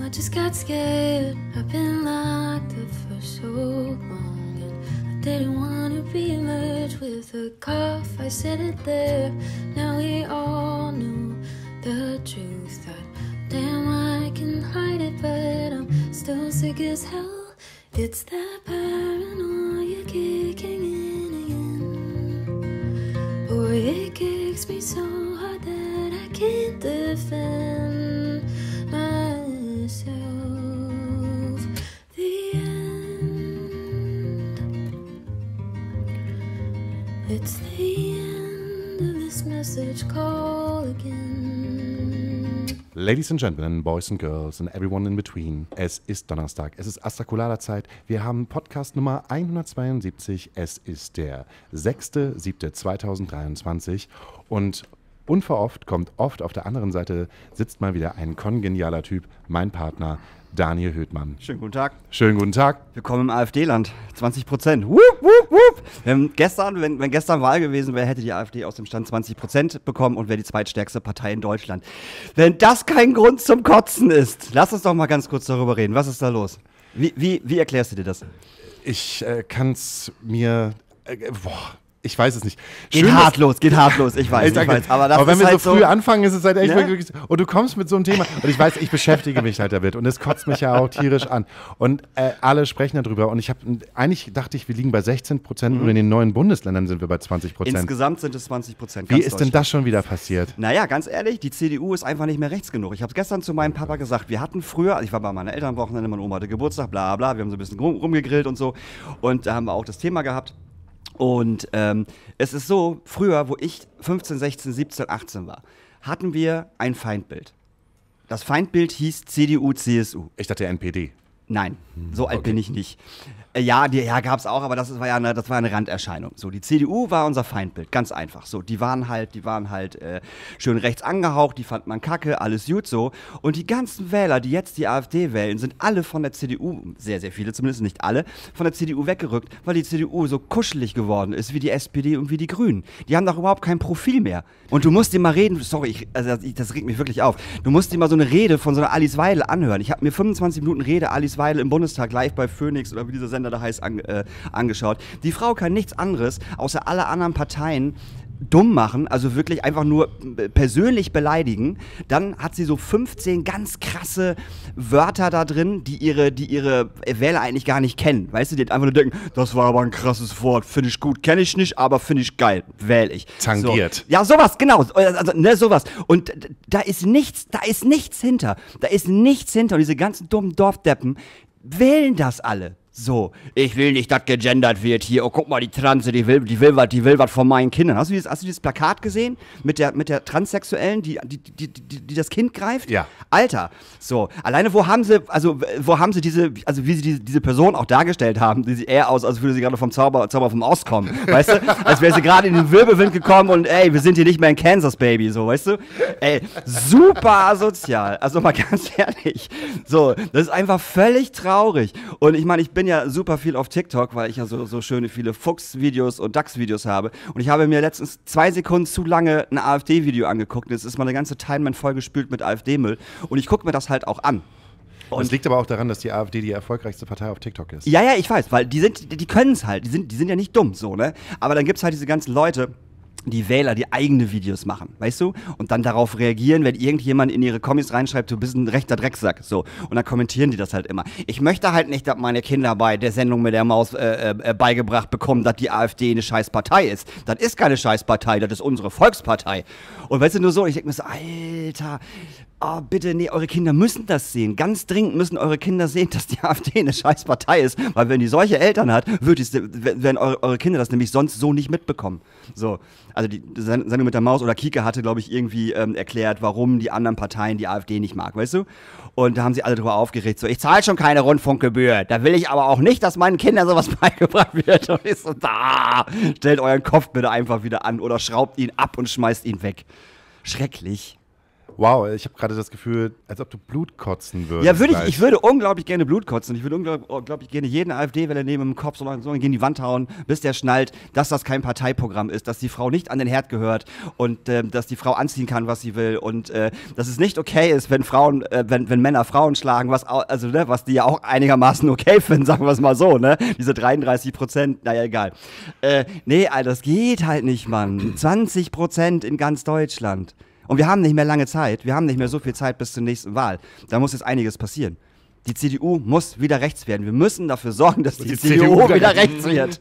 I just got scared. I've been locked up for so long, and I didn't want to be merged with a cough. I said it there. Now we all know the truth. That damn, I can hide it, but I'm still sick as hell. It's that paranoia kicking in again. Boy, it kicks me so hard that I can't defend. message call again. Ladies and Gentlemen, Boys and Girls and everyone in between. Es ist Donnerstag, es ist Astrakulada Zeit. Wir haben Podcast Nummer 172. Es ist der 6.7.2023 und unverhofft kommt oft auf der anderen Seite sitzt mal wieder ein kongenialer Typ, mein Partner Daniel Höthmann. Schönen guten Tag. Schönen guten Tag. Willkommen im AfD-Land. 20 Prozent. Wupp, wupp, wupp. Ähm, gestern, wenn, wenn gestern Wahl gewesen wäre, hätte die AfD aus dem Stand 20 Prozent bekommen und wäre die zweitstärkste Partei in Deutschland. Wenn das kein Grund zum Kotzen ist, lass uns doch mal ganz kurz darüber reden. Was ist da los? Wie, wie, wie erklärst du dir das? Ich äh, kann es mir. Äh, boah ich weiß es nicht. Schön, geht hart los, geht hart los, ich weiß, ich, ich weiß. Aber, aber wenn wir halt so früh so anfangen, ist es halt echt ne? wirklich. Und oh, du kommst mit so einem Thema. Und ich weiß, ich beschäftige mich halt damit. Und es kotzt mich ja auch tierisch an. Und äh, alle sprechen darüber. Und ich habe eigentlich dachte ich, wir liegen bei 16 Prozent mhm. und in den neuen Bundesländern sind wir bei 20 Prozent. Insgesamt sind es 20 Prozent. Wie ist denn das schon wieder passiert? Naja, ganz ehrlich, die CDU ist einfach nicht mehr rechts genug. Ich habe es gestern zu meinem oh Papa gesagt. Wir hatten früher, also ich war bei meinen Eltern am Wochenende, meine Oma hatte Geburtstag, bla bla. Wir haben so ein bisschen rumgegrillt und so. Und da haben wir auch das Thema gehabt und ähm, es ist so, früher, wo ich 15, 16, 17, 18 war, hatten wir ein Feindbild. Das Feindbild hieß CDU, CSU. Ich dachte NPD. Nein, so alt okay. bin ich nicht. Äh, ja, die, ja, gab's auch, aber das war ja eine, das war eine Randerscheinung. So, die CDU war unser Feindbild, ganz einfach. So, die waren halt, die waren halt äh, schön rechts angehaucht, die fand man kacke, alles gut so. Und die ganzen Wähler, die jetzt die AfD wählen, sind alle von der CDU, sehr, sehr viele, zumindest nicht alle, von der CDU weggerückt, weil die CDU so kuschelig geworden ist wie die SPD und wie die Grünen. Die haben doch überhaupt kein Profil mehr. Und du musst dir mal reden, sorry, ich, also das regt mich wirklich auf. Du musst dir mal so eine Rede von so einer Alice Weidel anhören. Ich habe mir 25 Minuten Rede Alice Weidel im Bundestag live bei Phoenix oder wie dieser Sender da heiß an, äh, angeschaut. Die Frau kann nichts anderes, außer alle anderen Parteien dumm machen, also wirklich einfach nur persönlich beleidigen, dann hat sie so 15 ganz krasse Wörter da drin, die ihre, die ihre Wähler eigentlich gar nicht kennen. Weißt du, die einfach nur denken, das war aber ein krasses Wort, finde ich gut, kenne ich nicht, aber finde ich geil, wähle ich. Tangiert. So. Ja, sowas, genau, äh, also, ne, sowas. Und da ist nichts, da ist nichts hinter, da ist nichts hinter. Und diese ganzen dummen Dorfdeppen wählen das alle. So, ich will nicht, dass gegendert wird hier. Oh, guck mal, die Transe, die will, die will was, die will was von meinen Kindern. Hast du dieses, hast du dieses Plakat gesehen mit der, mit der Transsexuellen, die, die, die, die, die das Kind greift? Ja. Alter, so, alleine wo haben sie, also wo haben sie diese, also wie sie diese, diese Person auch dargestellt haben, die sieht eher aus, als würde sie gerade vom Zauber, Zauber vom Auskommen, weißt du? Als wäre sie gerade in den Wirbelwind gekommen und ey, wir sind hier nicht mehr in Kansas, Baby, so, weißt du? Ey, super asozial, also mal ganz ehrlich. So, das ist einfach völlig traurig. Und ich meine, ich bin bin ja super viel auf TikTok, weil ich ja so, so schöne viele Fuchs-Videos und dachs videos habe. Und ich habe mir letztens zwei Sekunden zu lange ein AfD-Video angeguckt. Und jetzt ist meine ganze Timeline vollgespült mit AfD-Müll. Und ich gucke mir das halt auch an. Und das liegt aber auch daran, dass die AfD die erfolgreichste Partei auf TikTok ist. Ja, ja, ich weiß, weil die sind, die können es halt. Die sind, die sind ja nicht dumm, so, ne? Aber dann gibt es halt diese ganzen Leute, die Wähler, die eigene Videos machen, weißt du? Und dann darauf reagieren, wenn irgendjemand in ihre Kommis reinschreibt, du bist ein rechter Drecksack, so. Und dann kommentieren die das halt immer. Ich möchte halt nicht, dass meine Kinder bei der Sendung mit der Maus äh, äh, äh beigebracht bekommen, dass die AfD eine Scheißpartei ist. Das ist keine Scheißpartei, das ist unsere Volkspartei. Und weißt du, nur so, ich denke mir so, Alter, oh, bitte, nee, eure Kinder müssen das sehen. Ganz dringend müssen eure Kinder sehen, dass die AfD eine scheiß Partei ist. Weil wenn die solche Eltern hat, werden eure, eure, Kinder das nämlich sonst so nicht mitbekommen. So, also die Sendung mit der Maus oder Kike hatte, glaube ich, irgendwie ähm, erklärt, warum die anderen Parteien die AfD nicht mag, weißt du? Und da haben sie alle drüber aufgeregt, so, ich zahle schon keine Rundfunkgebühr. Da will ich aber auch nicht, dass meinen Kindern sowas beigebracht wird. Und ich so, da, stellt euren Kopf bitte einfach wieder an oder schraubt ihn ab und schmeißt ihn weg. Schrecklich. Wow, ich habe gerade das Gefühl, als ob du Blut kotzen würdest. Ja, würde ich, ich würde unglaublich gerne Blut kotzen. Ich würde unglaublich, gerne jeden afd welle nehmen im Kopf, so lange, so lange gegen die Wand hauen, bis der schnallt, dass das kein Parteiprogramm ist, dass die Frau nicht an den Herd gehört und äh, dass die Frau anziehen kann, was sie will und äh, dass es nicht okay ist, wenn Frauen, äh, wenn, wenn Männer Frauen schlagen, was also ne, was die ja auch einigermaßen okay finden, sagen wir es mal so, ne? Diese 33 Prozent, naja, egal. Äh, nee, Alter, das geht halt nicht, Mann. 20 Prozent in ganz Deutschland. Und wir haben nicht mehr lange Zeit. Wir haben nicht mehr so viel Zeit bis zur nächsten Wahl. Da muss jetzt einiges passieren. Die CDU muss wieder rechts werden. Wir müssen dafür sorgen, dass die, die CDU, CDU, wieder rechts wird.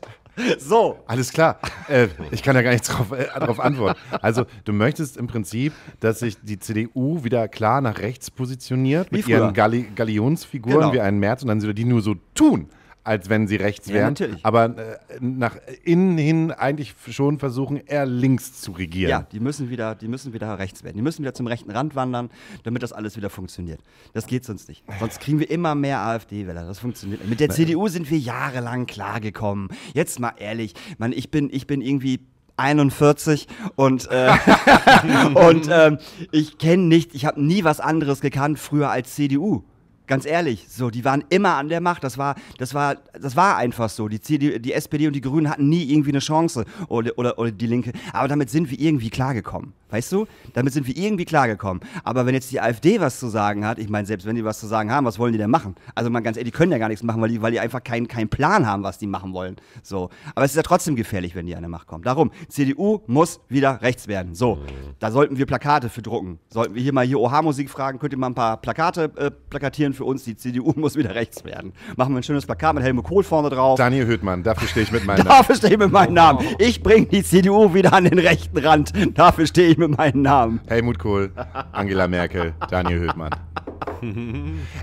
So. Alles klar. Äh, ich kann ja gar nicht äh, darauf äh, drauf antworten. Also, du möchtest im Prinzip, dass sich die CDU wieder klar nach rechts positioniert, mit ihren Galli Gallionsfiguren genau. wie einen März und dann sie die nur so tun als wenn sie rechts wären. Ja, natürlich. Aber äh, nach innen hin eigentlich schon versuchen, eher links zu regieren. Ja, die müssen, wieder, die müssen wieder rechts werden. Die müssen wieder zum rechten Rand wandern, damit das alles wieder funktioniert. Das geht sonst nicht. Sonst kriegen wir immer mehr AfD-Wähler. Das funktioniert nicht. Mit der CDU sind wir jahrelang klargekommen. Jetzt mal ehrlich, man, ich, bin, ich bin irgendwie 41 und, äh, und äh, ich kenne nicht, ich habe nie was anderes gekannt früher als CDU. Ganz ehrlich, so, die waren immer an der Macht. Das war, das war, das war einfach so. Die, CD, die SPD und die Grünen hatten nie irgendwie eine Chance oder, oder, oder die Linke. Aber damit sind wir irgendwie klargekommen. Weißt du? Damit sind wir irgendwie klargekommen. Aber wenn jetzt die AfD was zu sagen hat, ich meine, selbst wenn die was zu sagen haben, was wollen die denn machen? Also mal ganz ehrlich, die können ja gar nichts machen, weil die, weil die einfach keinen kein Plan haben, was die machen wollen. So. Aber es ist ja trotzdem gefährlich, wenn die an der Macht kommen. Darum, CDU muss wieder rechts werden. So. Da sollten wir Plakate für drucken. Sollten wir hier mal hier OH-Musik fragen, könnt ihr mal ein paar Plakate äh, plakatieren Slogan für uns, die CDU muss wieder rechts werden. Machen wir ein schönes Plakat mit Helmut Kohl vorne drauf. Daniel Hüttmann, dafür stehe ich mit meinem Namen. Dafür stehe ich mit meinem Namen. Ich bringe die CDU wieder an den rechten Rand. Dafür stehe ich mit meinem Namen. Helmut Kohl, Angela Merkel, Daniel Hüttmann.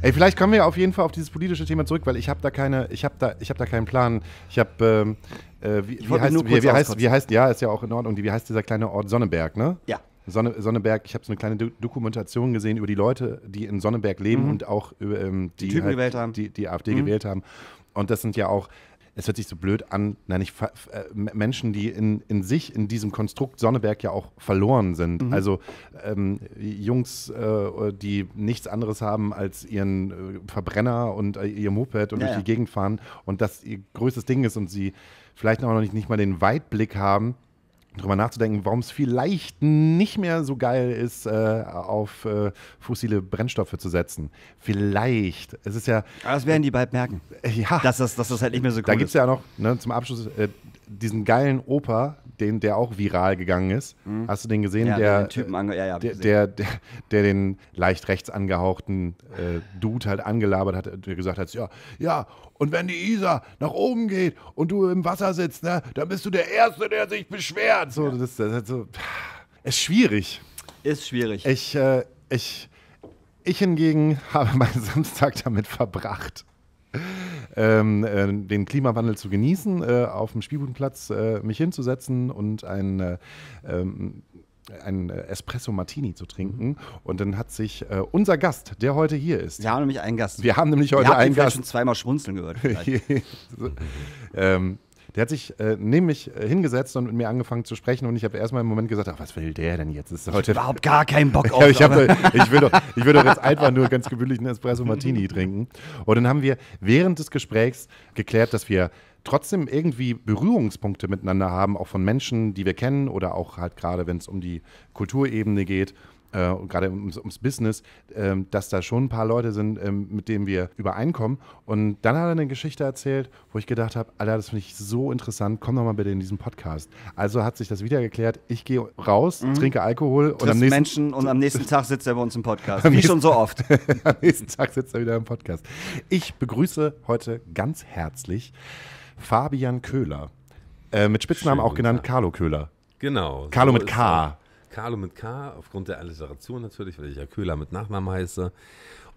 Ey, vielleicht kommen wir auf jeden Fall auf dieses politische Thema zurück, weil ich habe da keine, ich habe da, ich habe da keinen Plan. Ich habe, ähm, äh, wie, wie heißt, wie, wie heißt, wie heißt, ja, ist ja auch in Ordnung. Wie heißt dieser kleine Ort Sonneberg, ne? Ja. Sonne, Sonneberg, ich habe so eine kleine Dokumentation gesehen über die Leute, die in Sonneberg leben mhm. und auch über, ähm, die, die, halt, die, die, AfD mhm. gewählt haben. Und das sind ja auch, es hört sich so blöd an, nein, ich, äh, Menschen, die in, in sich, in diesem Konstrukt Sonneberg ja auch verloren sind. Mhm. Also ähm, Jungs, äh, die nichts anderes haben als ihren äh, Verbrenner und äh, ihr Moped und ja, durch die ja. Gegend fahren und das ihr größtes Ding ist und sie vielleicht auch noch nicht, nicht mal den Weitblick haben, drüber nachzudenken, warum es vielleicht nicht mehr so geil ist, äh, auf äh, fossile Brennstoffe zu setzen. Vielleicht. Es ist ja. Aber das werden die bald merken. Ja. Dass das, dass das halt nicht mehr so cool da gibt's ist. Da gibt es ja noch, ne, zum Abschluss, äh, diesen geilen Opa, den, der auch viral gegangen ist. Mhm. Hast du den gesehen? Ja, der, den Typen ange ja, ja, der, gesehen. Der, der, der, den leicht rechts angehauchten äh, Dude halt angelabert hat, der gesagt hat, ja, ja, und wenn die Isa nach oben geht und du im Wasser sitzt, ne, dann bist du der Erste, der sich beschwert. So, ja. das, das, das, so. ist schwierig. Ist schwierig. Ich, äh, ich, ich hingegen habe meinen Samstag damit verbracht ähm, äh, den Klimawandel zu genießen, äh, auf dem Spielbudenplatz äh, mich hinzusetzen und ein äh, ähm, einen Espresso Martini zu trinken. Und dann hat sich äh, unser Gast, der heute hier ist. Wir haben nämlich einen Gast. Wir haben nämlich heute einen Gast. Ich habe schon zweimal schmunzeln gehört. ähm, der hat sich äh, nämlich äh, hingesetzt und mit mir angefangen zu sprechen und ich habe erstmal im Moment gesagt, ach, was will der denn jetzt? Das ist heute überhaupt gar keinen Bock auf. ich, hab, ich, will doch, ich will doch jetzt einfach nur ganz gewöhnlichen Espresso Martini trinken. Und dann haben wir während des Gesprächs geklärt, dass wir trotzdem irgendwie Berührungspunkte miteinander haben, auch von Menschen, die wir kennen oder auch halt gerade, wenn es um die Kulturebene geht äh, gerade ums, ums Business, äh, dass da schon ein paar Leute sind, äh, mit denen wir übereinkommen. Und dann hat er eine Geschichte erzählt, wo ich gedacht habe, Alter, das finde ich so interessant, komm doch mal bitte in diesen Podcast. Also hat sich das wieder geklärt, ich gehe raus, mhm. trinke Alkohol Triff und am nächsten Menschen und am nächsten Tag sitzt er bei uns im Podcast. Wie schon so oft. am nächsten Tag sitzt er wieder im Podcast. Ich begrüße heute ganz herzlich Fabian Köhler. Äh, mit Spitznamen Schön, auch genannt ja. Carlo Köhler. Genau. Carlo so mit K. Carlo mit K, aufgrund der Alliteration natürlich, weil ich ja Köhler mit Nachnamen heiße.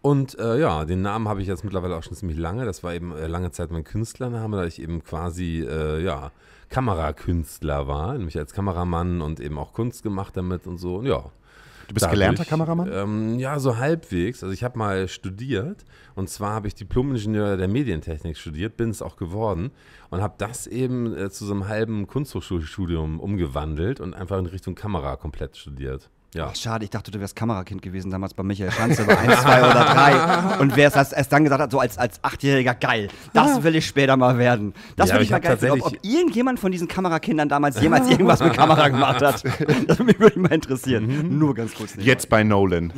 Und äh, ja, den Namen habe ich jetzt mittlerweile auch schon ziemlich lange. Das war eben äh, lange Zeit mein Künstlername, da ich eben quasi, äh, ja, Kamerakünstler war, nämlich als Kameramann und eben auch Kunst gemacht damit und so. Und ja, Du bist dadurch, gelernter Kameramann? Ähm, ja, so halbwegs. Also ich habe mal studiert und zwar habe ich Diplom-Ingenieur der Medientechnik studiert, bin es auch geworden und habe das eben äh, zu so einem halben Kunsthochschulstudium umgewandelt und einfach in Richtung Kamera komplett studiert. Ja. Ach, schade, ich dachte, du wärst Kamerakind gewesen damals bei Michael Schanze, bei 1, 2 oder 3. Und wer es erst dann gesagt hat, so als, als Achtjähriger, geil, das will ich später mal werden. Das ja, würde ich mal geil sehen, ob, ob, irgendjemand von diesen Kamerakindern damals jemals irgendwas mit Kamera gemacht hat. Das würde mich mal interessieren. Mhm. Nur ganz kurz. Nicht Jetzt bei Nolan.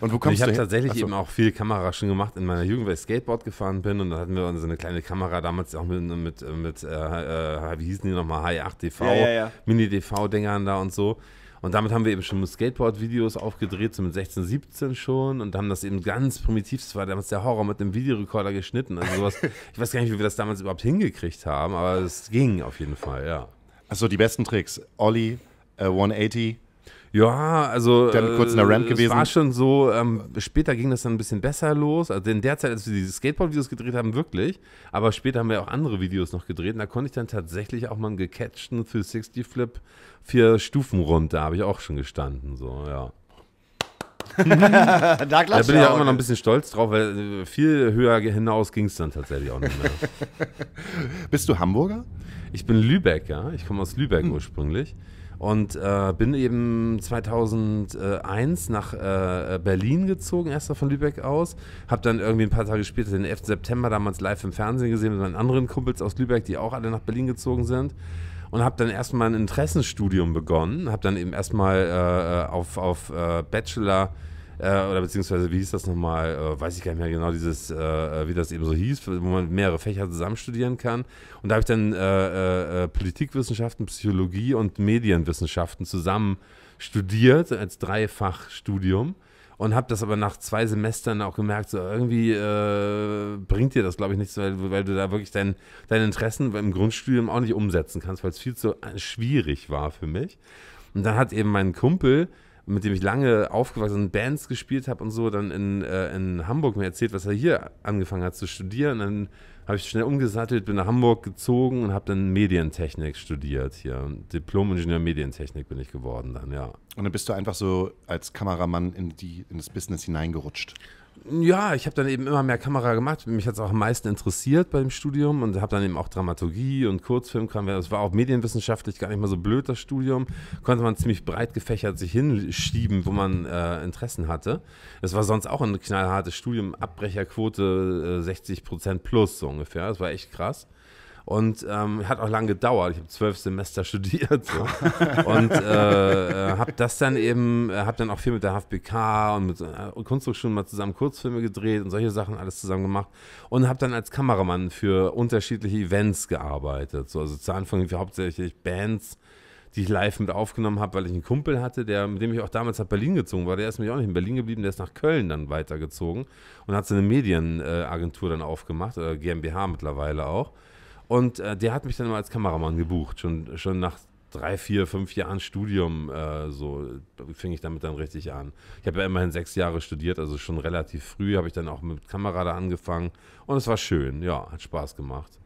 Und wo kommst ich Ich habe tatsächlich Achso. eben auch viel Kamera schon gemacht in meiner Jugend, weil ich Skateboard gefahren bin und da hatten wir so eine kleine Kamera damals auch mit, mit, mit äh, äh wie hießen die nochmal, Hi8TV, e ja, ja, ja. Mini-DV-Dingern da und so. Und damit haben wir eben schon Skateboard-Videos aufgedreht, so mit 16, 17 schon und haben das eben ganz primitiv, das war damals der Horror, mit einem Videorekorder geschnitten. Also sowas, ich weiß gar nicht, wie wir das damals überhaupt hingekriegt haben, aber es ging auf jeden Fall, ja. Achso, die besten Tricks. Olli, uh, äh, 180, ja, also. Dann kurz in der Ramp äh, gewesen. war schon so, ähm, später ging das dann ein bisschen besser los. Also in der Zeit, als wir diese Skateboard-Videos gedreht haben, wirklich. Aber später haben wir auch andere Videos noch gedreht. Und da konnte ich dann tatsächlich auch mal einen gecatchten 360-Flip vier Stufen runter. Da habe ich auch schon gestanden. So, ja. da, da bin ich auch immer noch ein bisschen stolz drauf, weil äh, viel höher hinaus ging es dann tatsächlich auch nicht mehr. Bist du Hamburger? Ich bin Lübecker. Ich komme aus Lübeck hm. ursprünglich. Und äh, bin eben 2001 nach äh, Berlin gezogen, erstmal von Lübeck aus. Hab dann irgendwie ein paar Tage später, den 11. September, damals live im Fernsehen gesehen mit meinen anderen Kumpels aus Lübeck, die auch alle nach Berlin gezogen sind und habe dann erstmal ein Interessenstudium begonnen, habe dann eben erstmal äh, auf, auf äh, Bachelor äh, oder beziehungsweise, wie hieß das nochmal, äh, weiß ich gar nicht mehr genau, dieses, äh, äh, wie das eben so hieß, wo man mehrere Fächer zusammen studieren kann. Und da habe ich dann äh, äh, Politikwissenschaften, Psychologie und Medienwissenschaften zusammen studiert als Dreifachstudium und habe das aber nach zwei Semestern auch gemerkt, so irgendwie äh, bringt dir das, glaube ich, nichts, weil, weil du da wirklich dein, deine Interessen im Grundstudium auch nicht umsetzen kannst, weil es viel zu schwierig war für mich. Und dann hat eben mein Kumpel mit dem ich lange aufgewachsen bin, Bands gespielt habe und so, dann in, äh, in Hamburg mir erzählt, was er hier angefangen hat zu studieren. Dann habe ich schnell umgesattelt, bin nach Hamburg gezogen und habe dann Medientechnik studiert hier. Diplom-Ingenieur Medientechnik bin ich geworden dann, ja. Und dann bist du einfach so als Kameramann in, die, in das Business hineingerutscht ja, ich habe dann eben immer mehr Kamera gemacht. Mich hat es auch am meisten interessiert beim Studium und habe dann eben auch Dramaturgie und Kurzfilmkram. Das war auch medienwissenschaftlich gar nicht mal so blöd, das Studium. Konnte man ziemlich breit gefächert sich hinschieben, wo man äh, Interessen hatte. Es war sonst auch ein knallhartes Studium, Abbrecherquote äh, 60 Prozent plus so ungefähr. Das war echt krass. Und ähm, hat auch lange gedauert. Ich habe zwölf Semester studiert. So. und äh, äh, habe das dann eben, äh, habe dann auch viel mit der HFBK und mit äh, Kunsthochschulen mal zusammen Kurzfilme gedreht und solche Sachen alles zusammen gemacht. Und habe dann als Kameramann für unterschiedliche Events gearbeitet. So, also zu Anfang für hauptsächlich Bands, die ich live mit aufgenommen habe, weil ich einen Kumpel hatte, der, mit dem ich auch damals nach Berlin gezogen war. Der ist nämlich auch nicht in Berlin geblieben, der ist nach Köln dann weitergezogen und hat so eine Medienagentur dann aufgemacht, oder äh, GmbH mittlerweile auch. Und äh, der hat mich dann mal als Kameramann gebucht, schon, schon nach drei, vier, fünf Jahren Studium, äh, so äh, fing ich damit dann richtig an. Ich habe ja immerhin sechs Jahre studiert, also schon relativ früh habe ich dann auch mit Kamera da angefangen und es war schön, ja, hat Spaß gemacht.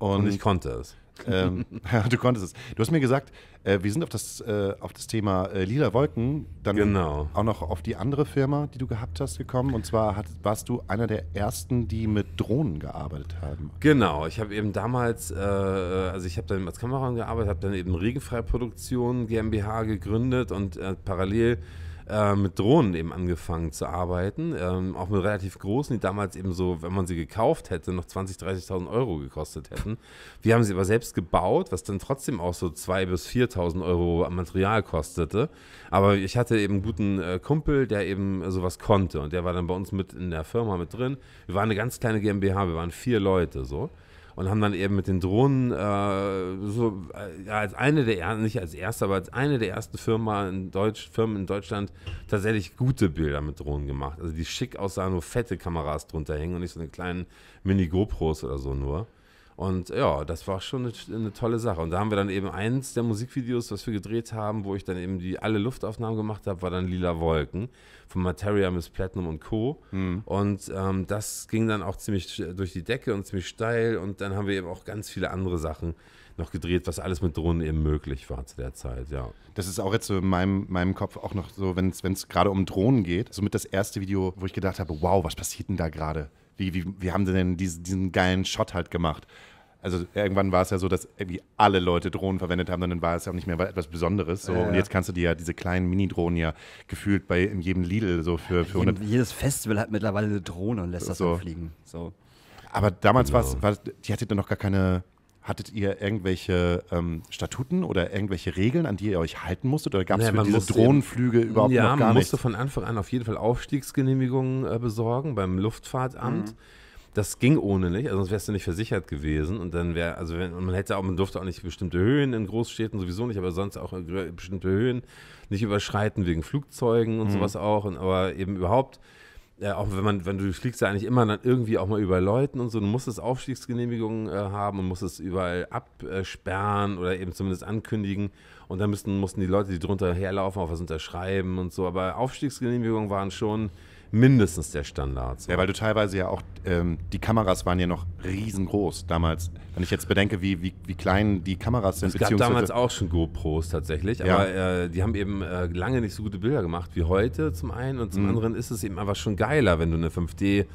Und, und ich konnte es ähm, du konntest es. Du hast mir gesagt, äh, wir sind auf das, äh, auf das Thema äh, Lila Wolken dann genau. auch noch auf die andere Firma, die du gehabt hast, gekommen. Und zwar hat, warst du einer der ersten, die mit Drohnen gearbeitet haben. Genau, ich habe eben damals, äh, also ich habe dann als Kameramann gearbeitet, habe dann eben Regenfreiproduktion GmbH gegründet und äh, parallel äh, mit Drohnen eben angefangen zu arbeiten. Ähm, auch mit relativ großen, die damals eben so, wenn man sie gekauft hätte, noch 20.000, 30 30.000 Euro gekostet hätten. Wir haben sie aber selbst gebaut, was dann trotzdem auch so 2.000 bis 4.000 Euro Material kostete. Aber ich hatte eben einen guten äh, Kumpel, der eben sowas konnte. Und der war dann bei uns mit in der Firma mit drin. Wir waren eine ganz kleine GmbH, wir waren vier Leute so und haben dann eben mit den Drohnen äh, so äh, als eine der nicht als erste, aber als eine der ersten Firma in Deutsch, Firmen in Deutschland tatsächlich gute Bilder mit Drohnen gemacht. Also die schick aussahen, nur fette Kameras drunter hängen und nicht so eine kleinen Mini GoPros oder so nur. Und ja, das war schon eine, eine, tolle Sache. Und da haben wir dann eben eins der Musikvideos, was wir gedreht haben, wo ich dann eben die alle Luftaufnahmen gemacht habe, war dann Lila Wolken von Materia Miss Platinum und Co. Mhm. Und ähm, das ging dann auch ziemlich durch die Decke und ziemlich steil. Und dann haben wir eben auch ganz viele andere Sachen noch gedreht, was alles mit Drohnen eben möglich war zu der Zeit, ja. Das ist auch jetzt so in meinem, meinem Kopf auch noch so, wenn es gerade um Drohnen geht, somit das erste Video, wo ich gedacht habe, wow, was passiert denn da gerade? wie, wie, wie haben sie denn diesen, diesen geilen Shot halt gemacht? also irgendwann war es ja so, dass irgendwie alle Leute Drohnen verwendet haben, dann war es ja auch nicht mehr etwas Besonderes. So. Ja. Und jetzt kannst du dir ja diese kleinen Mini-Drohnen ja gefühlt bei in jedem Lidl so für, für 100. Jedes Festival hat mittlerweile eine Drohne und lässt das so. fliegen. So. Aber damals genau. Also war es, die hatte dann noch gar keine hattet ihr irgendwelche ähm, Statuten oder irgendwelche Regeln, an die ihr euch halten musstet? Oder gab es naja, für diese Drohnenflüge eben, überhaupt ja, noch gar nichts? Ja, man musste nichts? von Anfang an auf jeden Fall Aufstiegsgenehmigungen äh, besorgen beim Luftfahrtamt. Mhm. Das ging ohne nicht, also sonst wärst du nicht versichert gewesen. Und dann wäre, also wenn, man hätte auch, man durfte auch nicht bestimmte Höhen in Großstädten sowieso nicht, aber sonst auch äh, bestimmte Höhen nicht überschreiten wegen Flugzeugen und mhm. sowas auch. Und, aber eben überhaupt ja, auch wenn man, wenn du fliegst ja eigentlich immer dann irgendwie auch mal über Leuten und so, du musstest Aufstiegsgenehmigungen äh, haben und musstest überall absperren oder eben zumindest ankündigen. Und dann müssten, mussten die Leute, die drunter herlaufen, auch was unterschreiben und so. Aber Aufstiegsgenehmigungen waren schon mindestens der Standard. So. Ja, weil du teilweise ja auch, ähm, die Kameras waren ja noch riesengroß damals. Wenn ich jetzt bedenke, wie, wie, wie klein die Kameras sind. Es gab damals auch schon GoPros tatsächlich, aber äh, die haben eben äh, lange nicht so gute Bilder gemacht wie heute zum einen und zum mhm. anderen ist es eben einfach schon geiler, wenn du eine 5D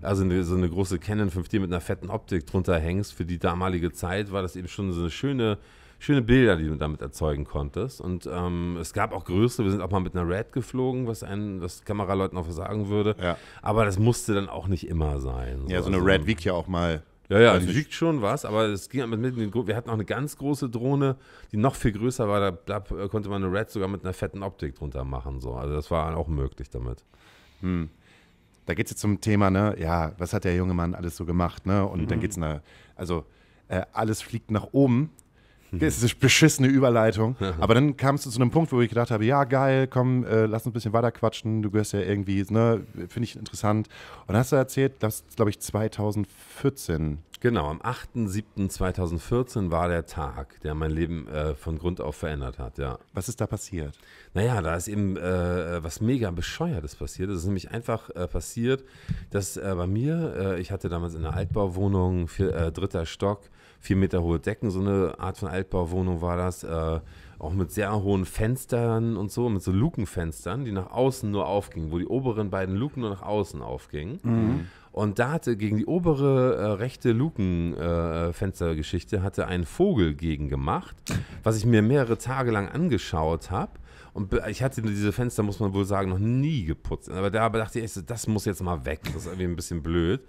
also eine, so eine große Canon 5D mit einer fetten Optik drunter hängst. Für die damalige Zeit war das eben schon so eine schöne schöne Bilder, die du damit erzeugen konntest. Und ähm, es gab auch Größe. Wir sind auch mal mit einer Red geflogen, was einen, was Kameraleuten auch versagen würde. Ja. Aber das musste dann auch nicht immer sein. So. Ja, so also eine also, Red wiegt ja auch mal ja, ja, die wiegt schon was, aber es ging halt mit den, wir hatten auch eine ganz große Drohne, die noch viel größer war, da, da, äh, konnte man eine Red sogar mit einer fetten Optik drunter machen. So. Also das war auch möglich damit. Hm. Da geht es jetzt zum Thema, ne, ja, was hat der junge Mann alles so gemacht, ne? Und mhm. dann geht es, also äh, alles fliegt nach oben Mhm. Das ist eine beschissene Überleitung. Aber dann kamst du zu einem Punkt, wo ich gedacht habe, ja geil, komm, äh, lass uns ein bisschen weiter quatschen. Du gehörst ja irgendwie, ne, finde ich interessant. Und dann hast du erzählt, dass, glaube ich, 2014 Genau, am 8.7.2014 war der Tag, der mein Leben äh, von Grund auf verändert hat, ja. Was ist da passiert? Naja, da ist eben äh, was mega Bescheuertes passiert. Es ist nämlich einfach äh, passiert, dass äh, bei mir, äh, ich hatte damals in einer Altbauwohnung, vier, äh, dritter Stock, vier Meter hohe Decken, so eine Art von Altbauwohnung war das, auch mit sehr hohen Fenstern und so, mit so Lukenfenstern, die nach außen nur aufgingen, wo die oberen beiden Luken nur nach außen aufgingen. Mhm. Und da hatte gegen die obere äh, rechte Lukenfenstergeschichte äh, hatte ein Vogel gegen gemacht, was ich mir mehrere Tage lang angeschaut habe. Und ich hatte diese Fenster, muss man wohl sagen, noch nie geputzt. Aber da dachte ich, das muss jetzt mal weg. Das ist irgendwie ein bisschen blöd.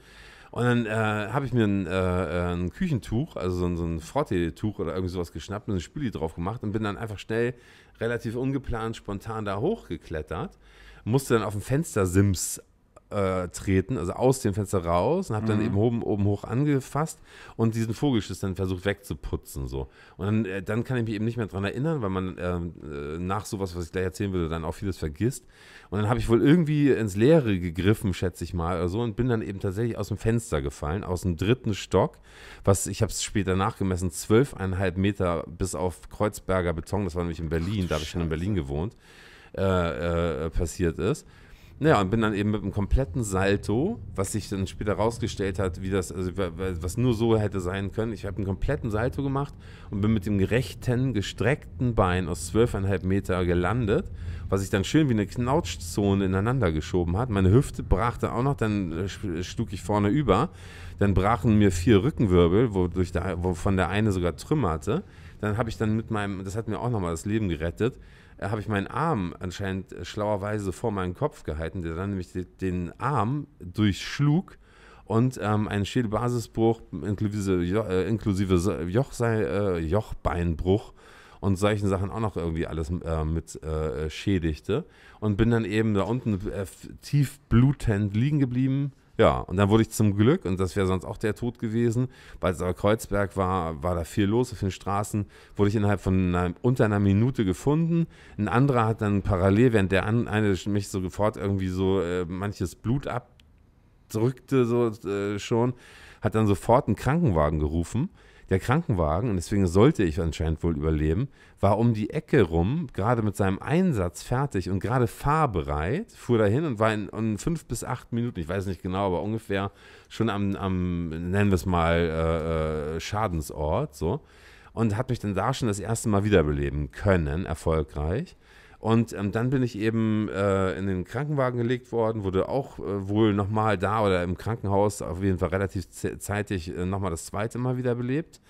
Und dann äh, habe ich mir ein, äh, äh, ein, Küchentuch, also so ein, so ein Frottee-Tuch oder irgendwie sowas geschnappt und ein Spüli drauf gemacht und bin dann einfach schnell, relativ ungeplant, spontan da hochgeklettert. Musste dann auf dem Fenstersims äh, treten, also aus dem Fenster raus und habe dann mhm. eben oben, oben hoch angefasst und diesen Vogelschiss dann versucht wegzuputzen so. Und dann, äh, dann kann ich mich eben nicht mehr daran erinnern, weil man ähm, äh, nach sowas, was ich gleich erzählen würde, dann auch vieles vergisst. Und dann habe ich wohl irgendwie ins Leere gegriffen, schätze ich mal, oder so also, und bin dann eben tatsächlich aus dem Fenster gefallen, aus dem dritten Stock, was ich habe es später nachgemessen, zwölfeinhalb Meter bis auf Kreuzberger Beton, das war nämlich in Berlin, Ach, da habe ich schon in Berlin gewohnt, äh, äh, passiert ist. Naja, und bin dann eben mit einem kompletten Salto, was sich dann später rausgestellt hat, wie das, also was nur so hätte sein können. Ich habe einen kompletten Salto gemacht und bin mit dem rechten, gestreckten Bein aus zwölfeinhalb Meter gelandet, was sich dann schön wie eine Knautschzone ineinander geschoben hat. Meine Hüfte brachte auch noch, dann äh, äh, schlug ich vorne über. Dann brachen mir vier Rückenwirbel, wovon der eine sogar trümmerte. Dann habe ich dann mit meinem, das hat mir auch nochmal das Leben gerettet, äh, habe ich meinen Arm anscheinend äh, schlauerweise vor meinen Kopf gehalten, der dann nämlich den Arm durchschlug und ähm, ein Schädelbasisbruch inklusive, jo äh, inklusive Jochseil, äh, Jochbeinbruch und solchen Sachen auch noch irgendwie alles äh, mit äh, schädigte und bin dann eben da unten tief blutend liegen geblieben ja, und dann wurde ich zum Glück, und das wäre sonst auch der Tod gewesen, weil es aber Kreuzberg war, war da viel los auf den Straßen, wurde ich innerhalb von einer, unter einer Minute gefunden. Ein anderer hat dann parallel, während der eine mich sofort irgendwie so äh, manches Blut abdrückte, so äh, schon, hat dann sofort einen Krankenwagen gerufen. Der Krankenwagen, und deswegen sollte ich anscheinend wohl überleben, war um die Ecke rum, gerade mit seinem Einsatz fertig und gerade fahrbereit, fuhr dahin und war in, in fünf bis acht Minuten, ich weiß nicht genau, aber ungefähr schon am, am nennen wir es mal, äh, äh, Schadensort, so. Und hat mich dann da schon das erste Mal wiederbeleben können, erfolgreich. Und ähm, dann bin ich eben äh, in den Krankenwagen gelegt worden, wurde auch äh, wohl nochmal da oder im Krankenhaus auf jeden Fall relativ zeitig äh, nochmal das zweite Mal wieder belebt.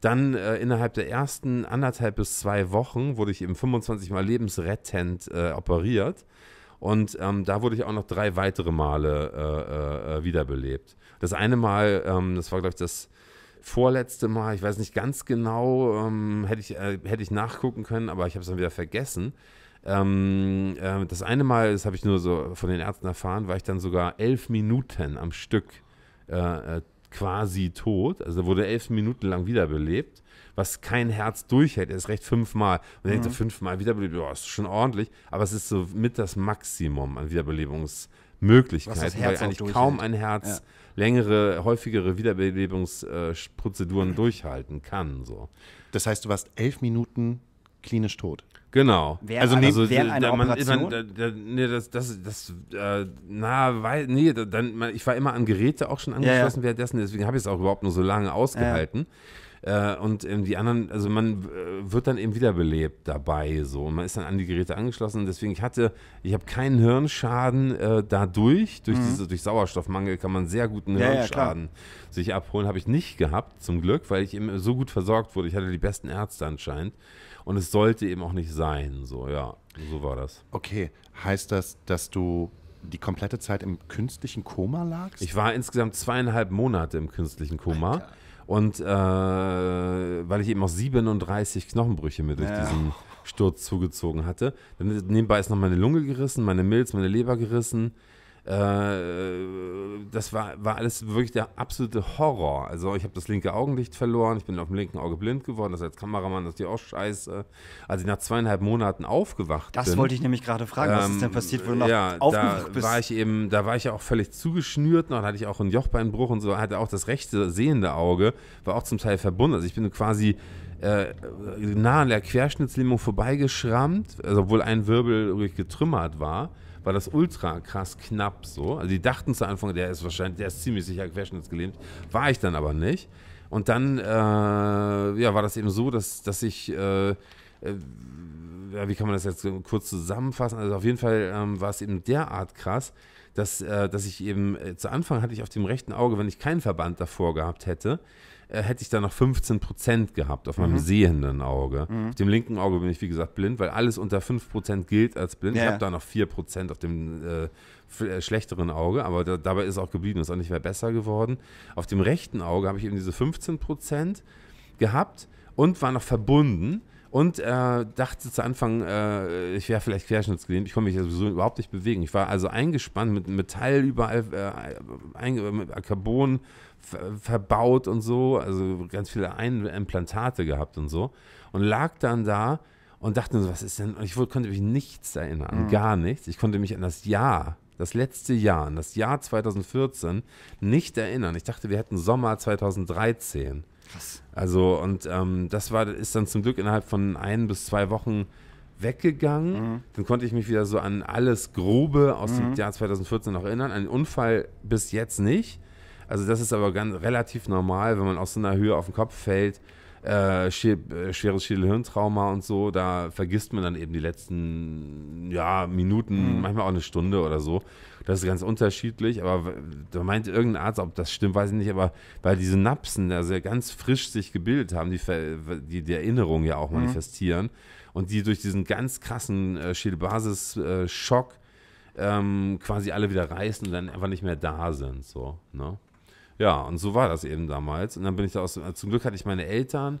Dann äh, innerhalb der ersten anderthalb bis zwei Wochen wurde ich eben 25 Mal lebensrettend äh, operiert. Und ähm, da wurde ich auch noch drei weitere Male äh, äh, wiederbelebt. Das eine Mal, ähm, das war, glaube ich, das vorletzte Mal, ich weiß nicht ganz genau, ähm, hätte, ich, hätte ich nachgucken können, aber ich habe es dann wieder vergessen. Ähm, äh, das eine Mal, das habe ich nur so von den Ärzten erfahren, war ich dann sogar elf Minuten am Stück äh, äh quasi tot. Also wurde elf Minuten lang wiederbelebt, was kein Herz durchhält. er ist recht fünfmal. Man mhm. denkt so fünfmal wiederbelebt, ja, ist schon ordentlich. Aber es ist so mit das Maximum an Wiederbelebungsmöglichkeiten, weil eigentlich durchhält. kaum ein Herz. Ja längere, häufigere Wiederbelebungsprozeduren durchhalten kann. So. Das heißt, du warst elf Minuten klinisch tot. Genau. Während also, nee, also während äh, einer man, Man, da, nee, das, das, das, äh, na, weil, nee, dann, man, ich war immer an Geräte auch schon angeschlossen ja, ja. währenddessen, deswegen habe ich es auch überhaupt nur so lange ausgehalten. Ja. Äh, und ähm, die anderen, also man äh, wird dann eben wiederbelebt dabei, so. Und man ist dann an die Geräte angeschlossen. Deswegen, ich hatte, ich habe keinen Hirnschaden äh, dadurch. Durch, mhm. diese, durch Sauerstoffmangel kann man sehr guten Hirnschaden sich abholen. Habe ich nicht gehabt, zum Glück, weil ich eben so gut versorgt wurde. Ich hatte die besten Ärzte anscheinend und es sollte eben auch nicht sein. So, ja, so war das. Okay, heißt das, dass du die komplette Zeit im künstlichen Koma lagst? Ich war insgesamt zweieinhalb Monate im künstlichen Koma. Alter. Und äh, weil ich eben auch 37 Knochenbrüche mir durch ja. diesen Sturz zugezogen hatte. Dann nebenbei ist noch meine Lunge gerissen, meine Milz, meine Leber gerissen. Äh, das war, war alles wirklich der absolute Horror. Also ich habe das linke Augenlicht verloren, ich bin auf dem linken Auge blind geworden, das als Kameramann, das ist ja auch scheiße. Als ich nach zweieinhalb Monaten aufgewacht das bin. Das wollte ich nämlich gerade fragen, ähm, was ist ähm, denn passiert, wo du noch ja, aufgewacht da bist? War ich eben, da war ich ja auch völlig zugeschnürt, noch hatte ich auch einen Jochbeinbruch und so, hatte auch das rechte sehende Auge, war auch zum Teil verbunden. Also ich bin quasi äh, nah an der Querschnittslähmung vorbeigeschrammt, also obwohl ein Wirbel wirklich getrümmert war war das ultra krass knapp so. Also die dachten zu Anfang, der ist wahrscheinlich, der ist ziemlich sicher querschnittsgelähmt. War ich dann aber nicht. Und dann äh, ja, war das eben so, dass, dass ich, äh, äh, wie kann man das jetzt kurz zusammenfassen? Also auf jeden Fall ähm, war es eben derart krass, dass, äh, dass ich eben, äh, zu Anfang hatte ich auf dem rechten Auge, wenn ich keinen Verband davor gehabt hätte, äh, hätte ich da noch 15 Prozent gehabt auf meinem mhm. sehenden Auge. Mhm. Auf dem linken Auge bin ich, wie gesagt, blind, weil alles unter 5 Prozent gilt als blind. Ja. Ich habe da noch 4 Prozent auf dem äh, äh, schlechteren Auge, aber da, dabei ist auch geblieben, ist auch nicht mehr besser geworden. Auf dem rechten Auge habe ich eben diese 15 Prozent gehabt und war noch verbunden. Und äh, dachte zu Anfang, äh, ich wäre vielleicht querschnittsgelähmt. Ich konnte mich sowieso überhaupt nicht bewegen. Ich war also eingespannt mit Metall überall, äh, ein, mit Carbon verbaut und so. Also ganz viele ein Implantate gehabt und so. Und lag dann da und dachte so, was ist denn? Und ich konnte mich nichts erinnern, mhm. gar nichts. Ich konnte mich an das Jahr, das letzte Jahr, an das Jahr 2014 nicht erinnern. Ich dachte, wir hätten Sommer 2013. Krass. Also, und ähm, das war, ist dann zum Glück innerhalb von ein bis zwei Wochen weggegangen. Mhm. Dann konnte ich mich wieder so an alles Grobe aus mhm. dem Jahr 2014 noch erinnern. Ein Unfall bis jetzt nicht. Also, das ist aber ganz relativ normal, wenn man aus so einer Höhe auf den Kopf fällt. Äh, äh schweres Schädelhirntrauma und so, da vergisst man dann eben die letzten ja, Minuten, mhm. manchmal auch eine Stunde oder so. Das ist ganz unterschiedlich, aber da meint irgendein Arzt, ob das stimmt, weiß ich nicht, aber weil diese Napsen also ja ganz frisch sich gebildet haben, die, die, die Erinnerung ja auch mhm. manifestieren und die durch diesen ganz krassen äh, schädelbasis äh, ähm, quasi alle wieder reißen und dann einfach nicht mehr da sind. So, ne? Ja, und so war das eben damals. Und dann bin ich da aus. Äh, zum Glück hatte ich meine Eltern,